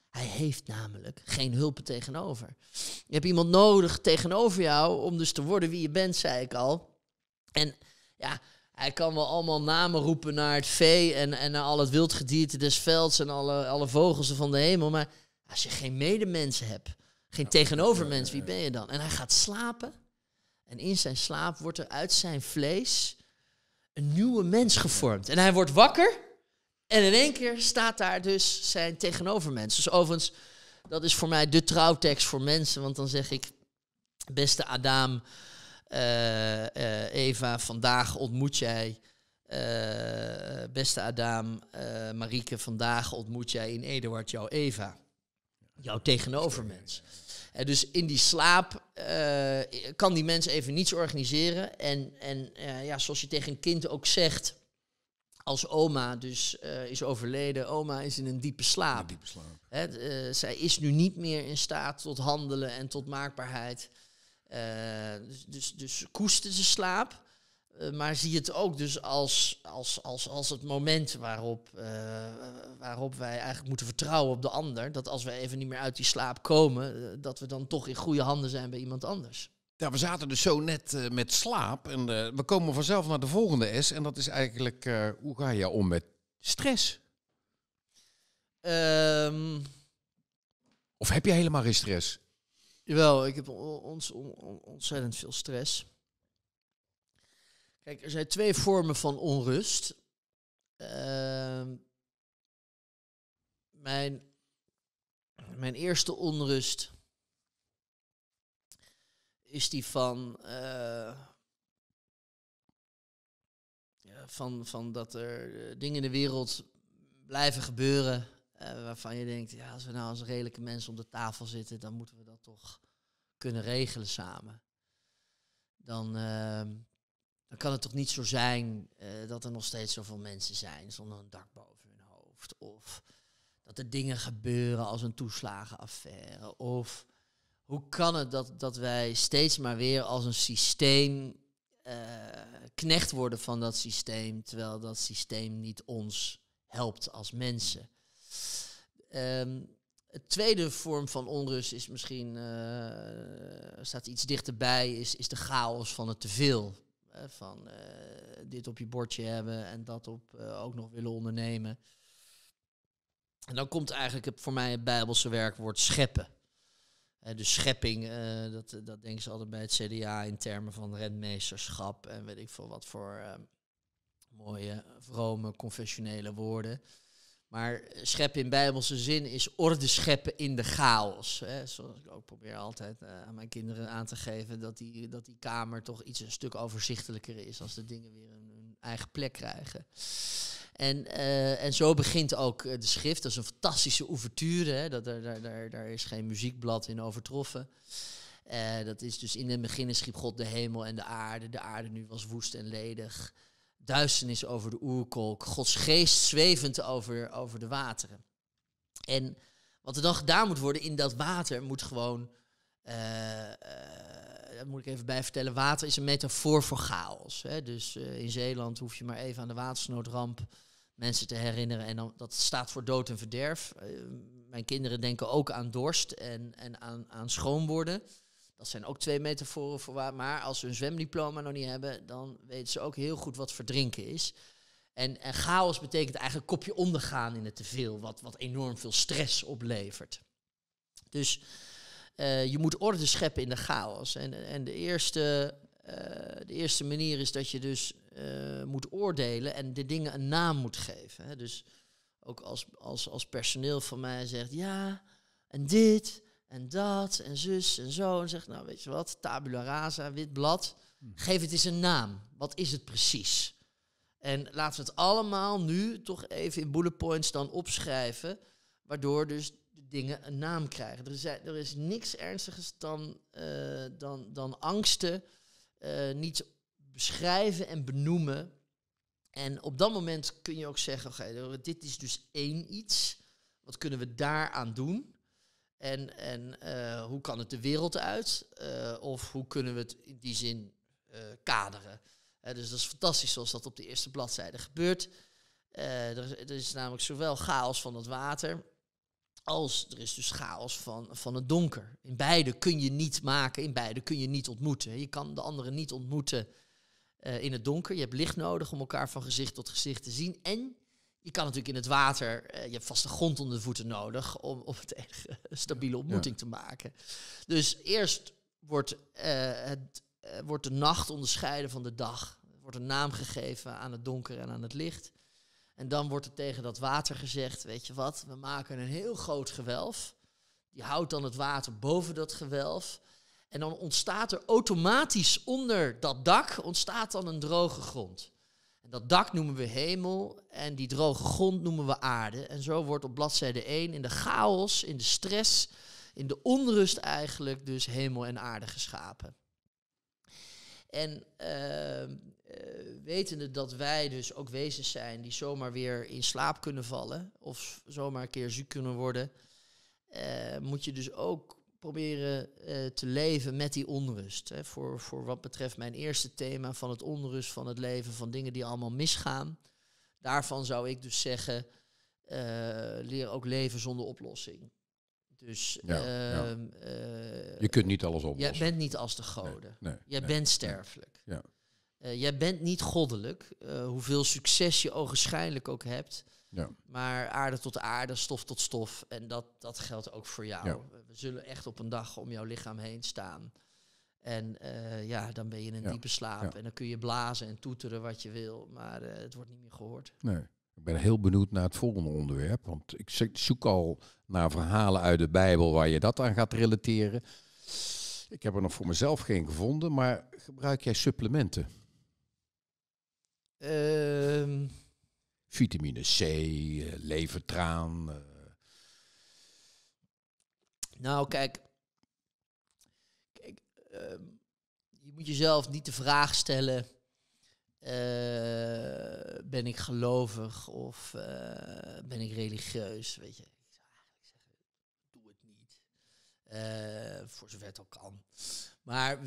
hij heeft namelijk geen hulp tegenover. Je hebt iemand nodig tegenover jou om dus te worden wie je bent, zei ik al. En ja, hij kan wel allemaal namen roepen naar het vee en, en naar al het wildgedierte des velds en alle, alle vogels van de hemel. Maar als je geen medemensen hebt, geen tegenovermens, wie ben je dan? En hij gaat slapen. En in zijn slaap wordt er uit zijn vlees een nieuwe mens gevormd. En hij wordt wakker. En in één keer staat daar dus zijn tegenovermens. Dus overigens, dat is voor mij de trouwtekst voor mensen. Want dan zeg ik, beste Adam, eh, eh, Eva, vandaag ontmoet jij eh, beste Adam, uh, Marieke, vandaag ontmoet jij in Eduard jouw Eva. Jouw tegenovermens. dus in die slaap kan die mens even niets organiseren. En, en ja, zoals je tegen een kind ook zegt, als oma dus is overleden, oma is in een diepe slaap. Een diepe slaap. zij is nu niet meer in staat tot handelen en tot maakbaarheid. Eh, dus, dus, dus koesteren ze slaap. Eh, maar zie het ook dus als, als, als, als het moment waarop, eh, waarop wij eigenlijk moeten vertrouwen op de ander. Dat als we even niet meer uit die slaap komen, dat we dan toch in goede handen zijn bij iemand anders. Ja, we zaten dus zo net met slaap en we komen vanzelf naar de volgende S. En dat is eigenlijk, hoe ga je om met stress? Ehm, of heb je helemaal geen stress? Jawel, ik heb ons ontzettend veel stress. Kijk, er zijn twee vormen van onrust. Ehm, mijn, mijn eerste onrust is die van, eh, van, van dat er eh, dingen in de wereld blijven gebeuren eh, waarvan je denkt, ja, als we nou als redelijke mensen om de tafel zitten, dan moeten we dat toch kunnen regelen samen. Dan, ehm, dan kan het toch niet zo zijn eh, dat er nog steeds zoveel mensen zijn zonder een dak boven hun hoofd. Of dat er dingen gebeuren als een toeslagenaffaire. Of hoe kan het dat, dat wij steeds maar weer als een systeem eh, knecht worden van dat systeem, terwijl dat systeem niet ons helpt als mensen. Um, het tweede vorm van onrust is misschien, eh, staat iets dichterbij, is, is de chaos van het teveel. veel eh, van eh, dit op je bordje hebben en dat op ook nog willen ondernemen. En dan komt eigenlijk voor mij het Bijbelse werkwoord scheppen. de dus schepping, dat, dat denken ze altijd bij het CDA in termen van rentmeesterschap en weet ik veel wat voor mooie, vrome, confessionele woorden. Maar scheppen in bijbelse zin is orde scheppen in de chaos. Hè. Zoals ik ook probeer altijd eh, aan mijn kinderen aan te geven, dat die, dat die kamer toch iets een stuk overzichtelijker is als de dingen weer een, eigen plek krijgen. En, eh, en zo begint ook eh, de schrift. Dat is een fantastische ouverture. Hè. Dat, daar, daar, daar is geen muziekblad in overtroffen. dat is dus in het begin schiep God de hemel en de aarde. De aarde nu was woest en ledig duisternis over de oerkolk, Gods geest zwevend over, over de wateren. En wat er dan gedaan moet worden in dat water moet gewoon, uh, eh, eh, dat moet ik even bij vertellen, water is een metafoor voor chaos. Hè? Dus eh, in Zeeland hoef je maar even aan de watersnoodramp mensen te herinneren. En dan, dat staat voor dood en verderf. mijn kinderen denken ook aan dorst en, en aan, aan schoon worden. Dat zijn ook twee metaforen voor waar. Maar als ze een zwemdiploma nog niet hebben, dan weten ze ook heel goed wat verdrinken is. En, en chaos betekent eigenlijk kopje ondergaan in het teveel, wat, wat enorm veel stress oplevert. Dus eh, je moet orde scheppen in de chaos. En, en de, eerste, eh, de eerste manier is dat je dus eh, moet oordelen en de dingen een naam moet geven. Hè. Dus ook als, als, als personeel van mij zegt, ja, en dit, en dat en zus en zo. En zegt, nou weet je wat, tabula rasa, wit blad. Hmm. Geef het eens een naam. Wat is het precies? En laten we het allemaal nu toch even in bullet points dan opschrijven. Waardoor dus de dingen een naam krijgen. Er, is er is niks ernstigers dan, eh, dan, dan angsten. Uh, niet beschrijven en benoemen. En op dat moment kun je ook zeggen, oké, dit is dus één iets. Wat kunnen we daaraan doen? En, en eh, hoe kan het de wereld uit? Eh, of hoe kunnen we het in die zin eh, kaderen? dus dat is fantastisch zoals dat op de eerste bladzijde gebeurt. Er, er, is namelijk zowel chaos van het water als er is dus chaos van, van het donker. In beide kun je niet maken, in beide kun je niet ontmoeten. Je kan de anderen niet ontmoeten in het donker. Je hebt licht nodig om elkaar van gezicht tot gezicht te zien. En je kan natuurlijk in het water, eh, je hebt vaste grond onder de voeten nodig om, om het stabiele ontmoeting te maken. Dus eerst wordt, eh, het, eh, wordt de nacht onderscheiden van de dag. Er Wordt een naam gegeven aan het donker en aan het licht. En dan wordt er tegen dat water gezegd, weet je wat, we maken een heel groot gewelf. Die houdt dan het water boven dat gewelf. En dan ontstaat er automatisch onder dat dak ontstaat dan een droge grond. En dat dak noemen we hemel en die droge grond noemen we aarde. En zo wordt op bladzijde 1 in de chaos, in de stress, in de onrust eigenlijk dus hemel en aarde geschapen. En ehm, eh, wetende dat wij dus ook wezens zijn die zomaar weer in slaap kunnen vallen of zomaar een keer ziek kunnen worden, eh, moet je dus ook proberen eh, te leven met die onrust. Hè. Voor, voor wat betreft mijn eerste thema van het onrust van het leven, van dingen die allemaal misgaan. Daarvan zou ik dus zeggen, eh, leer ook leven zonder oplossing. Dus ja. Ehm, eh, je kunt niet alles oplossen. Je bent niet als de goden. jij bent sterfelijk. Ja. jij bent niet goddelijk. hoeveel succes je ogenschijnlijk ook hebt. Ja. Maar aarde tot aarde, stof tot stof. En dat, dat geldt ook voor jou. We zullen echt op een dag om jouw lichaam heen staan. En eh, ja, dan ben je in een diepe slaap. En dan kun je blazen en toeteren wat je wil. Maar eh, het wordt niet meer gehoord. Nee. Ik ben heel benieuwd naar het volgende onderwerp. Want ik zoek al naar verhalen uit de Bijbel waar je dat aan gaat relateren. Ik heb er nog voor mezelf geen gevonden. Maar gebruik jij supplementen? Ehm vitamine C, eh, levertraan. Eh. Nou, kijk, kijk ehm, je moet jezelf niet de vraag stellen: eh, ben ik gelovig of ben ik religieus? Weet je, ik zou eigenlijk zeggen: doe het niet. voor zover het kan. Maar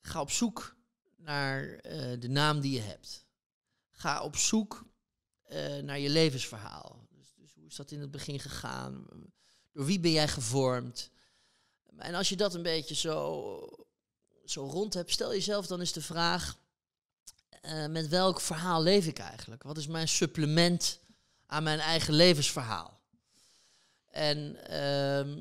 ga op zoek naar de naam die je hebt. Ga op zoek eh, naar je levensverhaal. Dus, dus, hoe is dat in het begin gegaan? Door wie ben jij gevormd? En als je dat een beetje zo, zo rond hebt, stel jezelf dan eens de vraag: eh, met welk verhaal leef ik eigenlijk? Wat is mijn supplement aan mijn eigen levensverhaal? En ehm,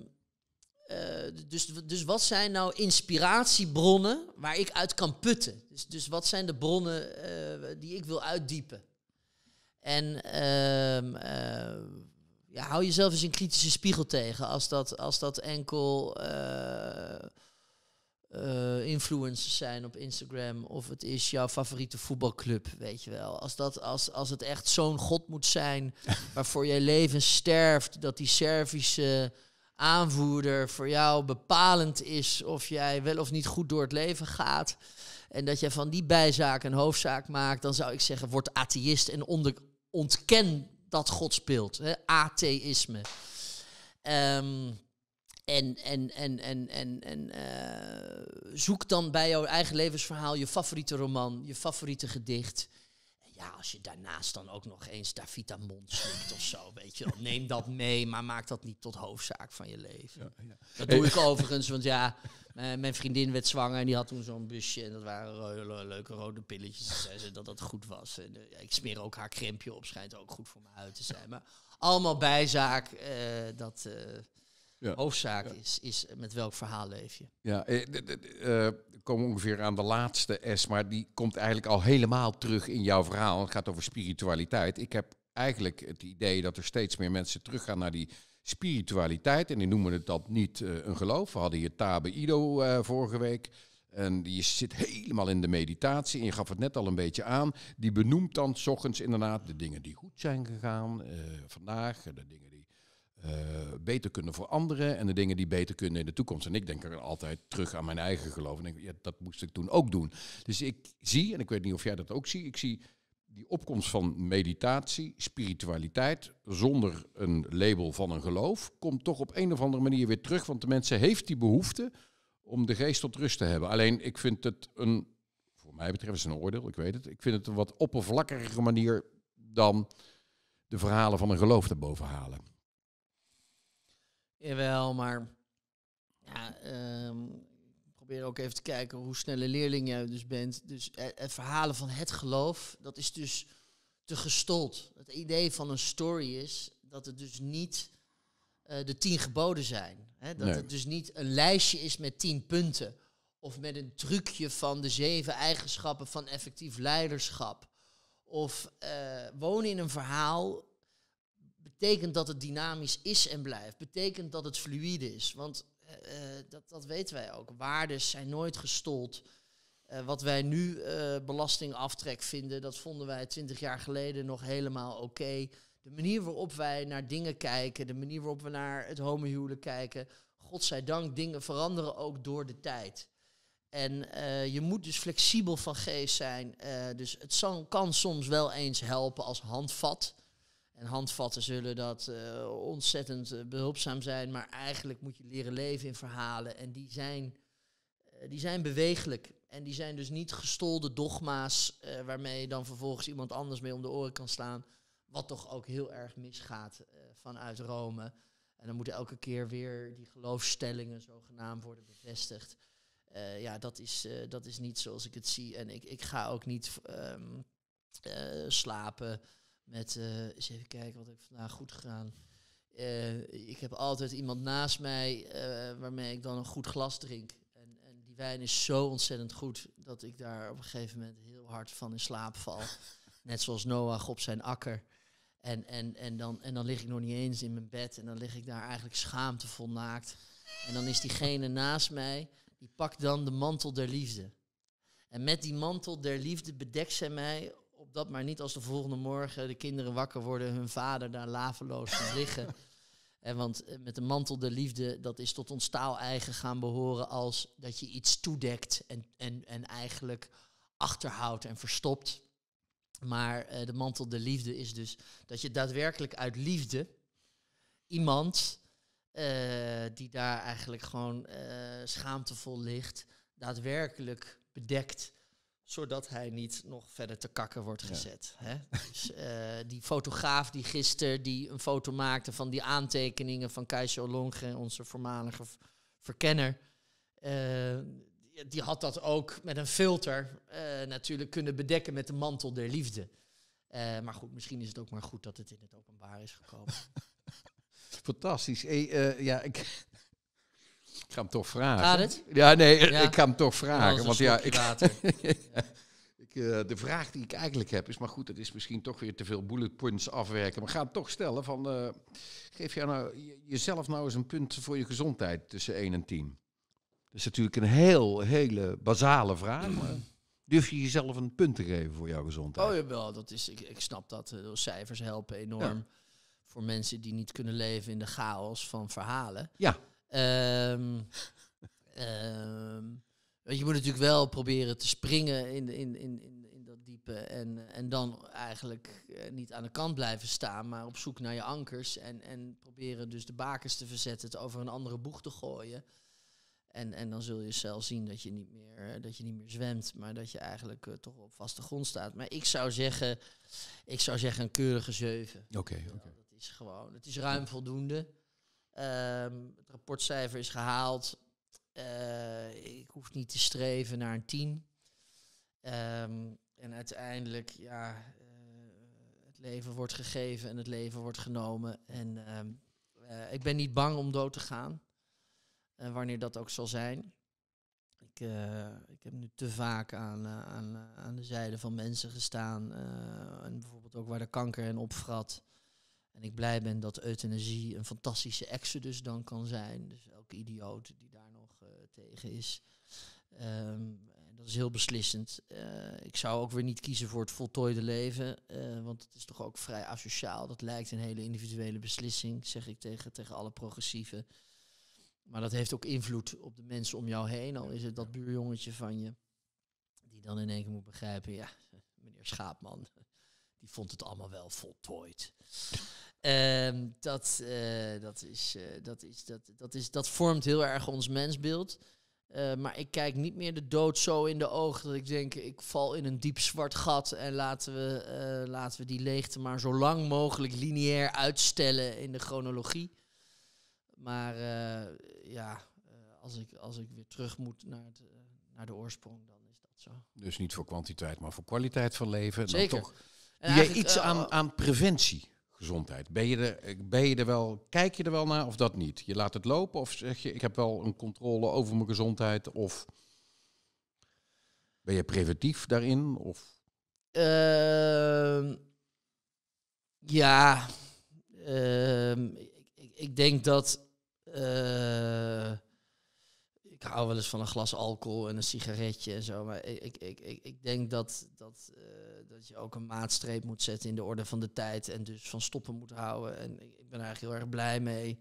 eh, dus, dus wat zijn nou inspiratiebronnen waar ik uit kan putten? Dus, dus wat zijn de bronnen die ik wil uitdiepen? En ehm, eh, ja, hou jezelf eens een kritische spiegel tegen als dat, als dat enkel eh, eh, influencers zijn op Instagram of het is jouw favoriete voetbalclub, weet je wel. Als, dat, als, als het echt zo'n god moet zijn waarvoor je leven sterft, dat die Servische aanvoerder voor jou bepalend is of jij wel of niet goed door het leven gaat. En dat jij van die bijzaak een hoofdzaak maakt, dan zou ik zeggen, word atheïst en onder, ontken dat God speelt. Hè? Atheïsme. Ehm, en, en, en, en, en, en eh, zoek dan bij jouw eigen levensverhaal je favoriete roman, je favoriete gedicht. ja, als je daarnaast dan ook nog eens Davita Mons slikt of zo, weet je Neem dat mee, maar maak dat niet tot hoofdzaak van je leven. ja. Dat doe ik overigens, want ja, eh, mijn vriendin werd zwanger en die had toen zo'n busje. En dat waren leuke rode pilletjes. en zei ze dat dat goed was. En, eh, ik smeer ook haar crempje op. Schijnt ook goed voor mijn huid te zijn. Maar allemaal bijzaak. Eh, dat uh, hoofdzaak Is, is met welk verhaal leef je. Ja, eh, komen ongeveer aan de laatste S. Maar die komt eigenlijk al helemaal terug in jouw verhaal. Het gaat over spiritualiteit. Ik heb eigenlijk het idee dat er steeds meer mensen teruggaan naar die spiritualiteit. En die noemen het dat niet eh, een geloof. We hadden hier Tabe Ido eh, vorige week. En die zit helemaal in de meditatie. En je gaf het net al een beetje aan. Die benoemt dan s ochtends inderdaad de dingen die goed zijn gegaan eh, vandaag. De dingen die beter kunnen voor anderen. En de dingen die beter kunnen in de toekomst. En ik denk er altijd terug aan mijn eigen geloof. En denk, ja, dat moest ik toen ook doen. Dus ik zie, en ik weet niet of jij dat ook ziet. Ik zie die opkomst van meditatie, spiritualiteit, zonder een label van een geloof, komt toch op een of andere manier weer terug. Want de mensen heeft die behoefte om de geest tot rust te hebben. Alleen ik vind het een, voor mij betreft is het een oordeel, ik weet het. Ik vind het een wat oppervlakkigere manier dan de verhalen van een geloof erboven halen. Jawel, maar ja, ehm, probeer ook even te kijken hoe snelle leerling jij dus bent. Dus het eh, eh, verhalen van het geloof, dat is dus te gestold. Het idee van een story is dat het dus niet eh, de tien geboden zijn. Hè? Dat het dus niet een lijstje is met tien punten. Of met een trucje van de zeven eigenschappen van effectief leiderschap. Of wonen in een verhaal betekent dat het dynamisch is en blijft. Betekent dat het fluïde is. Want eh, eh, dat, dat weten wij ook. Waardes zijn nooit gestold. Eh, wat wij nu uh, belastingaftrek vinden, dat vonden wij twintig jaar geleden nog helemaal oké. De manier waarop wij naar dingen kijken, de manier waarop we naar het homohuwelijk kijken, godzijdank, dingen veranderen ook door de tijd. En je moet dus flexibel van geest zijn. dus het kan soms wel eens helpen als handvat. En handvatten zullen dat eh, ontzettend eh, behulpzaam zijn, maar eigenlijk moet je leren leven in verhalen. En die zijn, eh, die zijn bewegelijk. En die zijn dus niet gestolde dogma's waarmee dan vervolgens iemand anders mee om de oren kan slaan. Wat toch ook heel erg misgaat vanuit Rome. En dan moeten elke keer weer die geloofstellingen zogenaamd worden bevestigd. ja, dat is, dat is niet zoals ik het zie. En ik, ik ga ook niet ehm, slapen met, eh, eens even kijken wat ik vandaag goed gedaan. Eh, ik heb altijd iemand naast mij eh, waarmee ik dan een goed glas drink. En, en, die wijn is zo ontzettend goed dat ik daar op een gegeven moment heel hard van in slaap val. Net zoals Noah op zijn akker. En, en, en, dan, en dan lig ik nog niet eens in mijn bed en dan lig ik daar eigenlijk schaamtevol naakt. En dan is diegene naast mij, die pakt dan de mantel der liefde. En met die mantel der liefde bedekt zij mij op dat, maar niet als de volgende morgen de kinderen wakker worden, hun vader daar laveloos van liggen. En want eh, met de mantel de liefde, dat is tot ons taal-eigen gaan behoren als dat je iets toedekt en, en, en eigenlijk achterhoudt en verstopt. Maar eh, de mantel de liefde is dus dat je daadwerkelijk uit liefde iemand eh, die daar eigenlijk gewoon uh, schaamtevol ligt, daadwerkelijk bedekt zodat hij niet nog verder te kakken wordt gezet. Hè? Dus, eh, die fotograaf die gisteren die een foto maakte van die aantekeningen van Keisje Olongren, onze voormalige verkenner, eh, die had dat ook met een filter eh, natuurlijk kunnen bedekken met de mantel der liefde. maar goed, misschien is het ook maar goed dat het in het openbaar is gekomen. Fantastisch. ja, ik, ik ga hem toch vragen. Gaat het? Ja, nee, ik ga hem toch nou, vragen. Want ja, ik, ik eh, de vraag die ik eigenlijk heb is, maar goed, dat is misschien toch weer te veel bullet points afwerken. Maar ga hem toch stellen van, eh, geef jij nou, jezelf nou eens een punt voor je gezondheid tussen 1 en 10. Dat is natuurlijk een heel, hele basale vraag. Maar durf je jezelf een punt te geven voor jouw gezondheid? Oh jawel, dat is, ik, ik snap dat. Eh, cijfers helpen enorm. Voor mensen die niet kunnen leven in de chaos van verhalen. Ja. Um, um, je moet natuurlijk wel proberen te springen in, in, in, in, dat diepe. En, en dan eigenlijk eh, niet aan de kant blijven staan, maar op zoek naar je ankers. En, en proberen dus de bakens te verzetten, het over een andere boeg te gooien. En, en dan zul je zelf zien dat je, niet meer, eh, dat je niet meer zwemt, maar dat je eigenlijk eh, toch op vaste grond staat. Maar ik zou zeggen, ik zou zeggen een keurige zeven. Oké, oké. Dat is gewoon, het is ruim voldoende. Ehm, het rapportcijfer is gehaald. Eh, ik hoef niet te streven naar een tien. Ehm, en uiteindelijk, ja, eh, het leven wordt gegeven en het leven wordt genomen. En ehm, eh, ik ben niet bang om dood te gaan, wanneer dat ook zal zijn. Ik, ik heb nu te vaak aan, aan, aan de zijde van mensen gestaan. en bijvoorbeeld ook waar de kanker hen opvrat. En ik blij ben dat euthanasie een fantastische exodus dan kan zijn. Dus elke idioot die daar nog eh, tegen is. Ehm, dat is heel beslissend. Eh, ik zou ook weer niet kiezen voor het voltooide leven. Eh, want het is toch ook vrij asociaal. Dat lijkt een hele individuele beslissing, zeg ik tegen, tegen alle progressieven. Maar dat heeft ook invloed op de mensen om jou heen. Al is het dat buurjongetje van je. Die dan in één keer moet begrijpen, ja, meneer Schaapman, die vond het allemaal wel voltooid. Ehm, dat, eh, dat, is, eh, dat, is, dat, dat, is, dat vormt heel erg ons mensbeeld. Eh, maar ik kijk niet meer de dood zo in de ogen dat ik denk, ik val in een diep zwart gat en laten we, laten we die leegte maar zo lang mogelijk lineair uitstellen in de chronologie. Maar ja, als, ik, als ik weer terug moet naar, het, naar de oorsprong, dan is dat zo. Dus niet voor kwantiteit, maar voor kwaliteit van leven. Dan toch, doe jij iets aan, aan preventie? gezondheid. Ben je, er, eh, ben je er wel, kijk je er wel naar of dat niet? Je laat het lopen of zeg je, ik heb wel een controle over mijn gezondheid? Of ben je preventief daarin? Of? Ehm, ja, ehm, ik, denk dat. Eh, ik hou wel eens van een glas alcohol en een sigaretje en zo. Maar ik, ik, ik, ik denk dat, dat, eh, dat je ook een maatstreep moet zetten in de orde van de tijd. En dus van stoppen moet houden. En ik, ben er eigenlijk heel erg blij mee.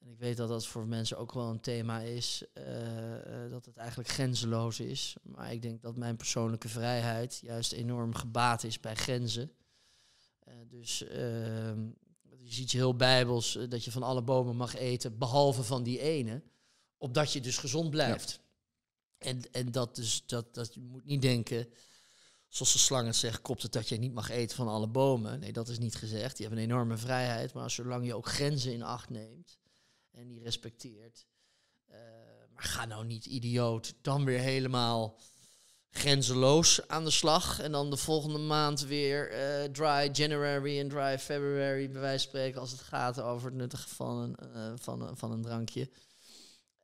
En ik weet dat dat voor mensen ook wel een thema is. Eh, eh, dat het eigenlijk grenzeloos is. Maar ik denk dat mijn persoonlijke vrijheid juist enorm gebaat is bij grenzen. Uh, dus je ziet je heel bijbels dat je van alle bomen mag eten, behalve van die ene. Opdat je dus gezond blijft. En, en dat, dus, dat, dat je moet niet denken, zoals de slang het zegt, klopt het dat je niet mag eten van alle bomen. Nee, dat is niet gezegd. Je hebben een enorme vrijheid, maar zolang je ook grenzen in acht neemt en die respecteert. Eh, maar ga nou niet idioot, dan weer helemaal grenzeloos aan de slag. En dan de volgende maand weer eh, dry January en dry February, bij wijze van spreken, als het gaat over het nuttigen van eh, van, van een drankje.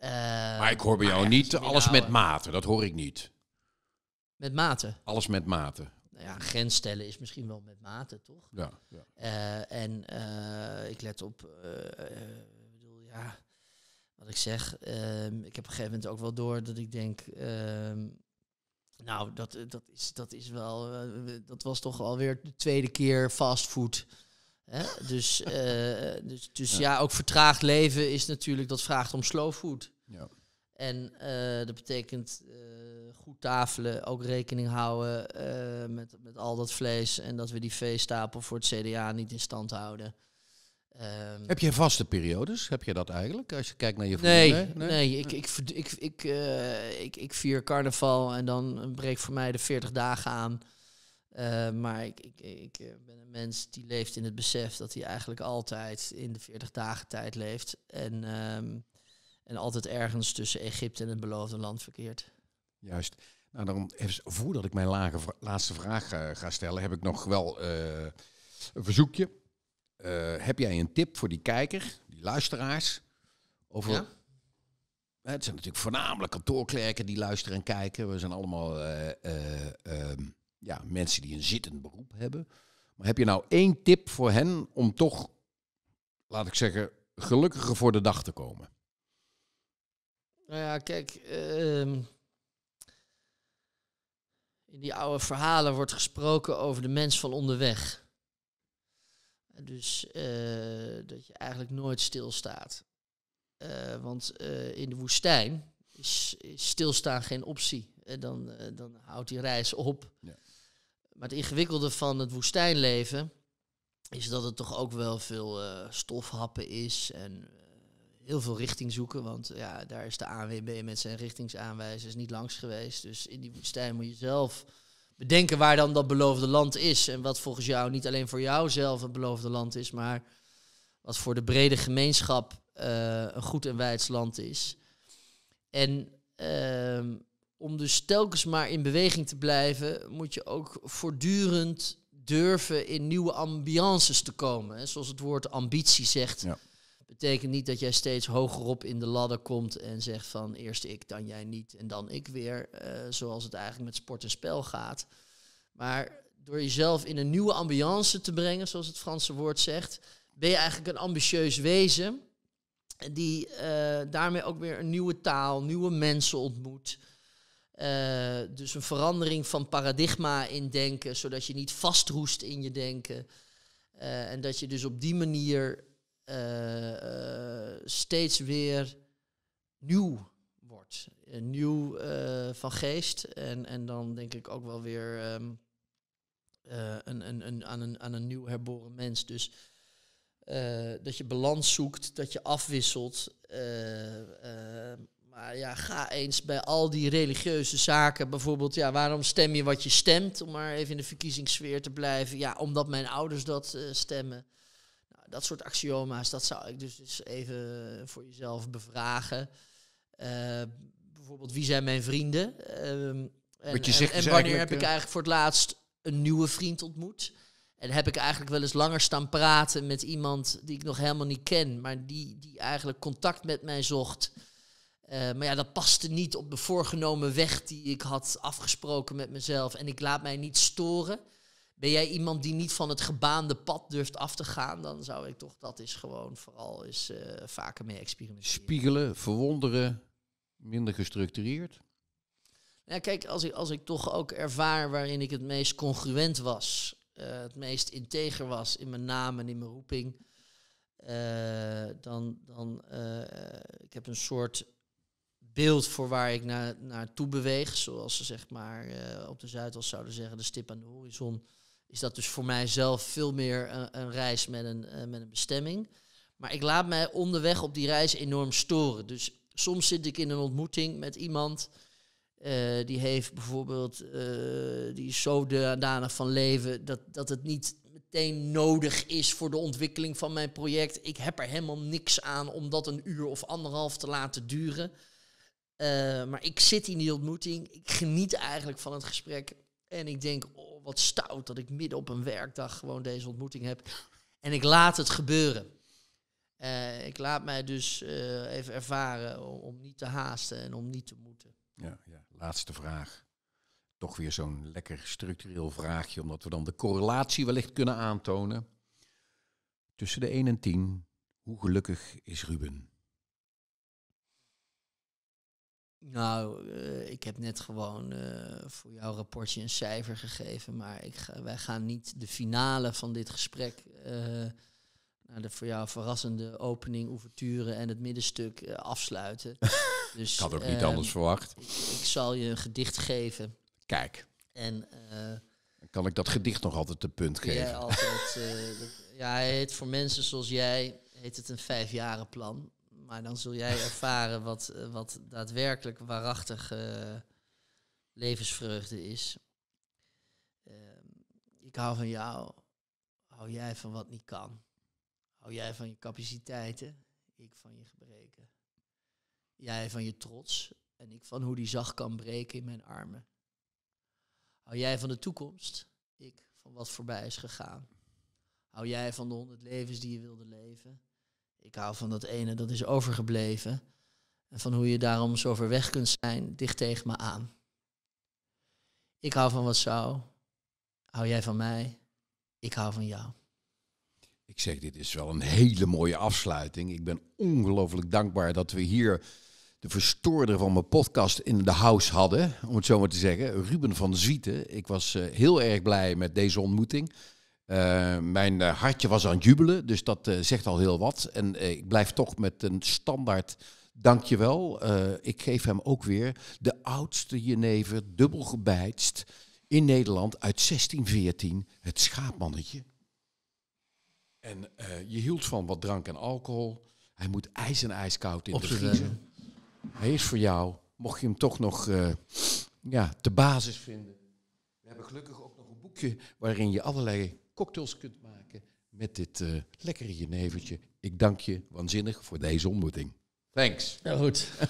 Eh, maar ik hoor bij jou niet alles met mate. Dat hoor ik niet. Met mate? Alles met mate. Nou ja, grens stellen is misschien wel met mate, toch? Ja. ja. Eh, en eh, ik let op, uh, bedoel, ja, wat ik zeg. Ehm, ik heb op een gegeven moment ook wel door dat ik denk, ehm, nou, dat, dat, is, dat is wel, dat was toch alweer de tweede keer fastfood. Hè? Dus, eh, dus, dus ja. ook vertraagd leven is natuurlijk, dat vraagt om slow food. Ja. En eh, dat betekent eh, goed tafelen, ook rekening houden met, met al dat vlees en dat we die veestapel voor het CDA niet in stand houden. Ehm, heb je vaste periodes? Heb je dat eigenlijk? Als je kijkt naar je nee, nee, nee, ik, ik, ik, ik, ik, ik vier carnaval en dan breekt voor mij de 40 dagen aan. Eh, maar ik, ik, ik, eh, ben een mens die leeft in het besef dat hij eigenlijk altijd in de 40 dagen tijd leeft. En, ehm, en altijd ergens tussen Egypte en het beloofde land verkeert. Juist. Nou, daarom, voordat ik mijn laatste vraag ga stellen, heb ik nog wel eh, een verzoekje. heb jij een tip voor die kijker, die luisteraars? Over ja? Het zijn natuurlijk voornamelijk kantoorklerken die luisteren en kijken. We zijn allemaal ehm, ja, mensen die een zittend beroep hebben. Maar heb je nou één tip voor hen om toch, laat ik zeggen, gelukkiger voor de dag te komen? Nou ja, kijk, ehm, in die oude verhalen wordt gesproken over de mens van onderweg. Dus eh, dat je eigenlijk nooit stilstaat. Uh, want eh, in de woestijn is, stilstaan geen optie. dan, dan houdt die reis op. Ja. Maar het ingewikkelde van het woestijnleven is dat het toch ook wel veel uh, stofhappen is en eh, heel veel richting zoeken. Want ja, daar is de ANWB met zijn richtingsaanwijzers niet langs geweest. Dus in die woestijn moet je zelf bedenken waar dan dat beloofde land is. En wat volgens jou niet alleen voor jouzelf het beloofde land is, maar wat voor de brede gemeenschap eh, een goed en wijds land is. En ehm, om dus telkens maar in beweging te blijven, moet je ook voortdurend durven in nieuwe ambiances te komen. Hè. Zoals het woord ambitie zegt. Ja. Betekent niet dat jij steeds hogerop in de ladder komt en zegt van eerst ik, dan jij niet en dan ik weer. Eh, zoals het eigenlijk met sport en spel gaat. Maar door jezelf in een nieuwe ambiance te brengen, zoals het Franse woord zegt, ben je eigenlijk een ambitieus wezen die eh, daarmee ook weer een nieuwe taal, nieuwe mensen ontmoet. Eh, dus een verandering van paradigma in denken, zodat je niet vastroest in je denken. Eh, en dat je dus op die manier eh, steeds weer nieuw wordt. nieuw van geest. En, en dan denk ik ook wel weer ehm, een, een, een, aan, een, aan een nieuw herboren mens. Dus dat je balans zoekt, dat je afwisselt ja, ga eens bij al die religieuze zaken. Bijvoorbeeld, ja, waarom stem je wat je stemt? Om maar even in de verkiezingssfeer te blijven. Ja, omdat mijn ouders dat eh, stemmen. Nou, dat soort axioma's, dat zou ik dus even voor jezelf bevragen. Eh, bijvoorbeeld, wie zijn mijn vrienden? Ehm, en, wanneer heb ik eh, eigenlijk voor het laatst een nieuwe vriend ontmoet? En heb ik eigenlijk wel eens langer staan praten met iemand die ik nog helemaal niet ken, maar die, die eigenlijk contact met mij zocht. Eh, maar ja, dat paste niet op de voorgenomen weg die ik had afgesproken met mezelf. En ik laat mij niet storen. Ben jij iemand die niet van het gebaande pad durft af te gaan, dan zou ik toch dat is gewoon vooral eens eh, vaker mee experimenteren. Spiegelen, verwonderen, minder gestructureerd. Ja, kijk, als ik, als ik toch ook ervaar waarin ik het meest congruent was, eh, het meest integer was in mijn naam en in mijn roeping, dan, dan ik heb een soort beeld voor waar ik naar, naartoe beweeg. Zoals ze zeg maar eh, op de Zuidas zouden zeggen, de stip aan de horizon. Is dat dus voor mijzelf veel meer een, een reis met een, eh, met een bestemming. Maar ik laat mij onderweg op die reis enorm storen. Dus soms zit ik in een ontmoeting met iemand. Eh, die heeft bijvoorbeeld, zo die is zo danig van leven dat, dat het niet meteen nodig is voor de ontwikkeling van mijn project. Ik heb er helemaal niks aan om dat een uur of anderhalf te laten duren. Eh, maar ik zit in die ontmoeting. Ik geniet eigenlijk van het gesprek. En ik denk, oh, wat stout dat ik midden op een werkdag gewoon deze ontmoeting heb. En ik laat het gebeuren. Eh, ik laat mij dus eh, even ervaren om, om, niet te haasten en om niet te moeten. Ja, ja. laatste vraag. Toch weer zo'n lekker structureel vraagje, omdat we dan de correlatie wellicht kunnen aantonen. Tussen de 1 en 10, hoe gelukkig is Ruben? Nou, eh, ik heb net gewoon eh, voor jouw rapportje een cijfer gegeven, maar ik wij gaan niet de finale van dit gesprek, eh, naar de voor jou verrassende opening, ouverture en het middenstuk afsluiten. dus, ik had ook niet ehm, anders verwacht. Ik, zal je een gedicht geven. Kijk. En kan ik dat gedicht nog altijd te punt geven? Altijd, ja, het, voor mensen zoals jij heet het een vijfjarenplan. Maar dan zul jij ervaren wat, eh, wat daadwerkelijk waarachtig eh, levensvreugde is. Ehm, ik hou van jou. Hou jij van wat niet kan? Hou jij van je capaciteiten? Ik van je gebreken. Jij van je trots en ik van hoe die zacht kan breken in mijn armen. Hou jij van de toekomst? Ik van wat voorbij is gegaan. Hou jij van de honderd levens die je wilde leven? Ik hou van dat ene, dat is overgebleven. En van hoe je daarom zo ver weg kunt zijn, dicht tegen me aan. Ik hou van wat zou. Hou jij van mij? Ik hou van jou. Ik zeg, dit is wel een hele mooie afsluiting. Ik ben ongelooflijk dankbaar dat we hier de verstoorder van mijn podcast in de house hadden, om het zo maar te zeggen, Ruben van Zwieten. Ik was eh, heel erg blij met deze ontmoeting. Eh, mijn eh, hartje was aan het jubelen, dus dat eh, zegt al heel wat. En ik blijf toch met een standaard dankjewel. ik geef hem ook weer de oudste jenever, dubbel gebijtst, in Nederland uit 1614, het schaapmannetje. En je hield van wat drank en alcohol. Hij moet ijs en ijskoud in de vriezer. Hij is voor jou, mocht je hem toch nog ja, de basis vinden. We hebben gelukkig ook nog een boekje waarin je allerlei cocktails kunt maken met dit eh, lekkere jenevertje. Ik dank je waanzinnig voor deze ontmoeting. Thanks. Heel goed.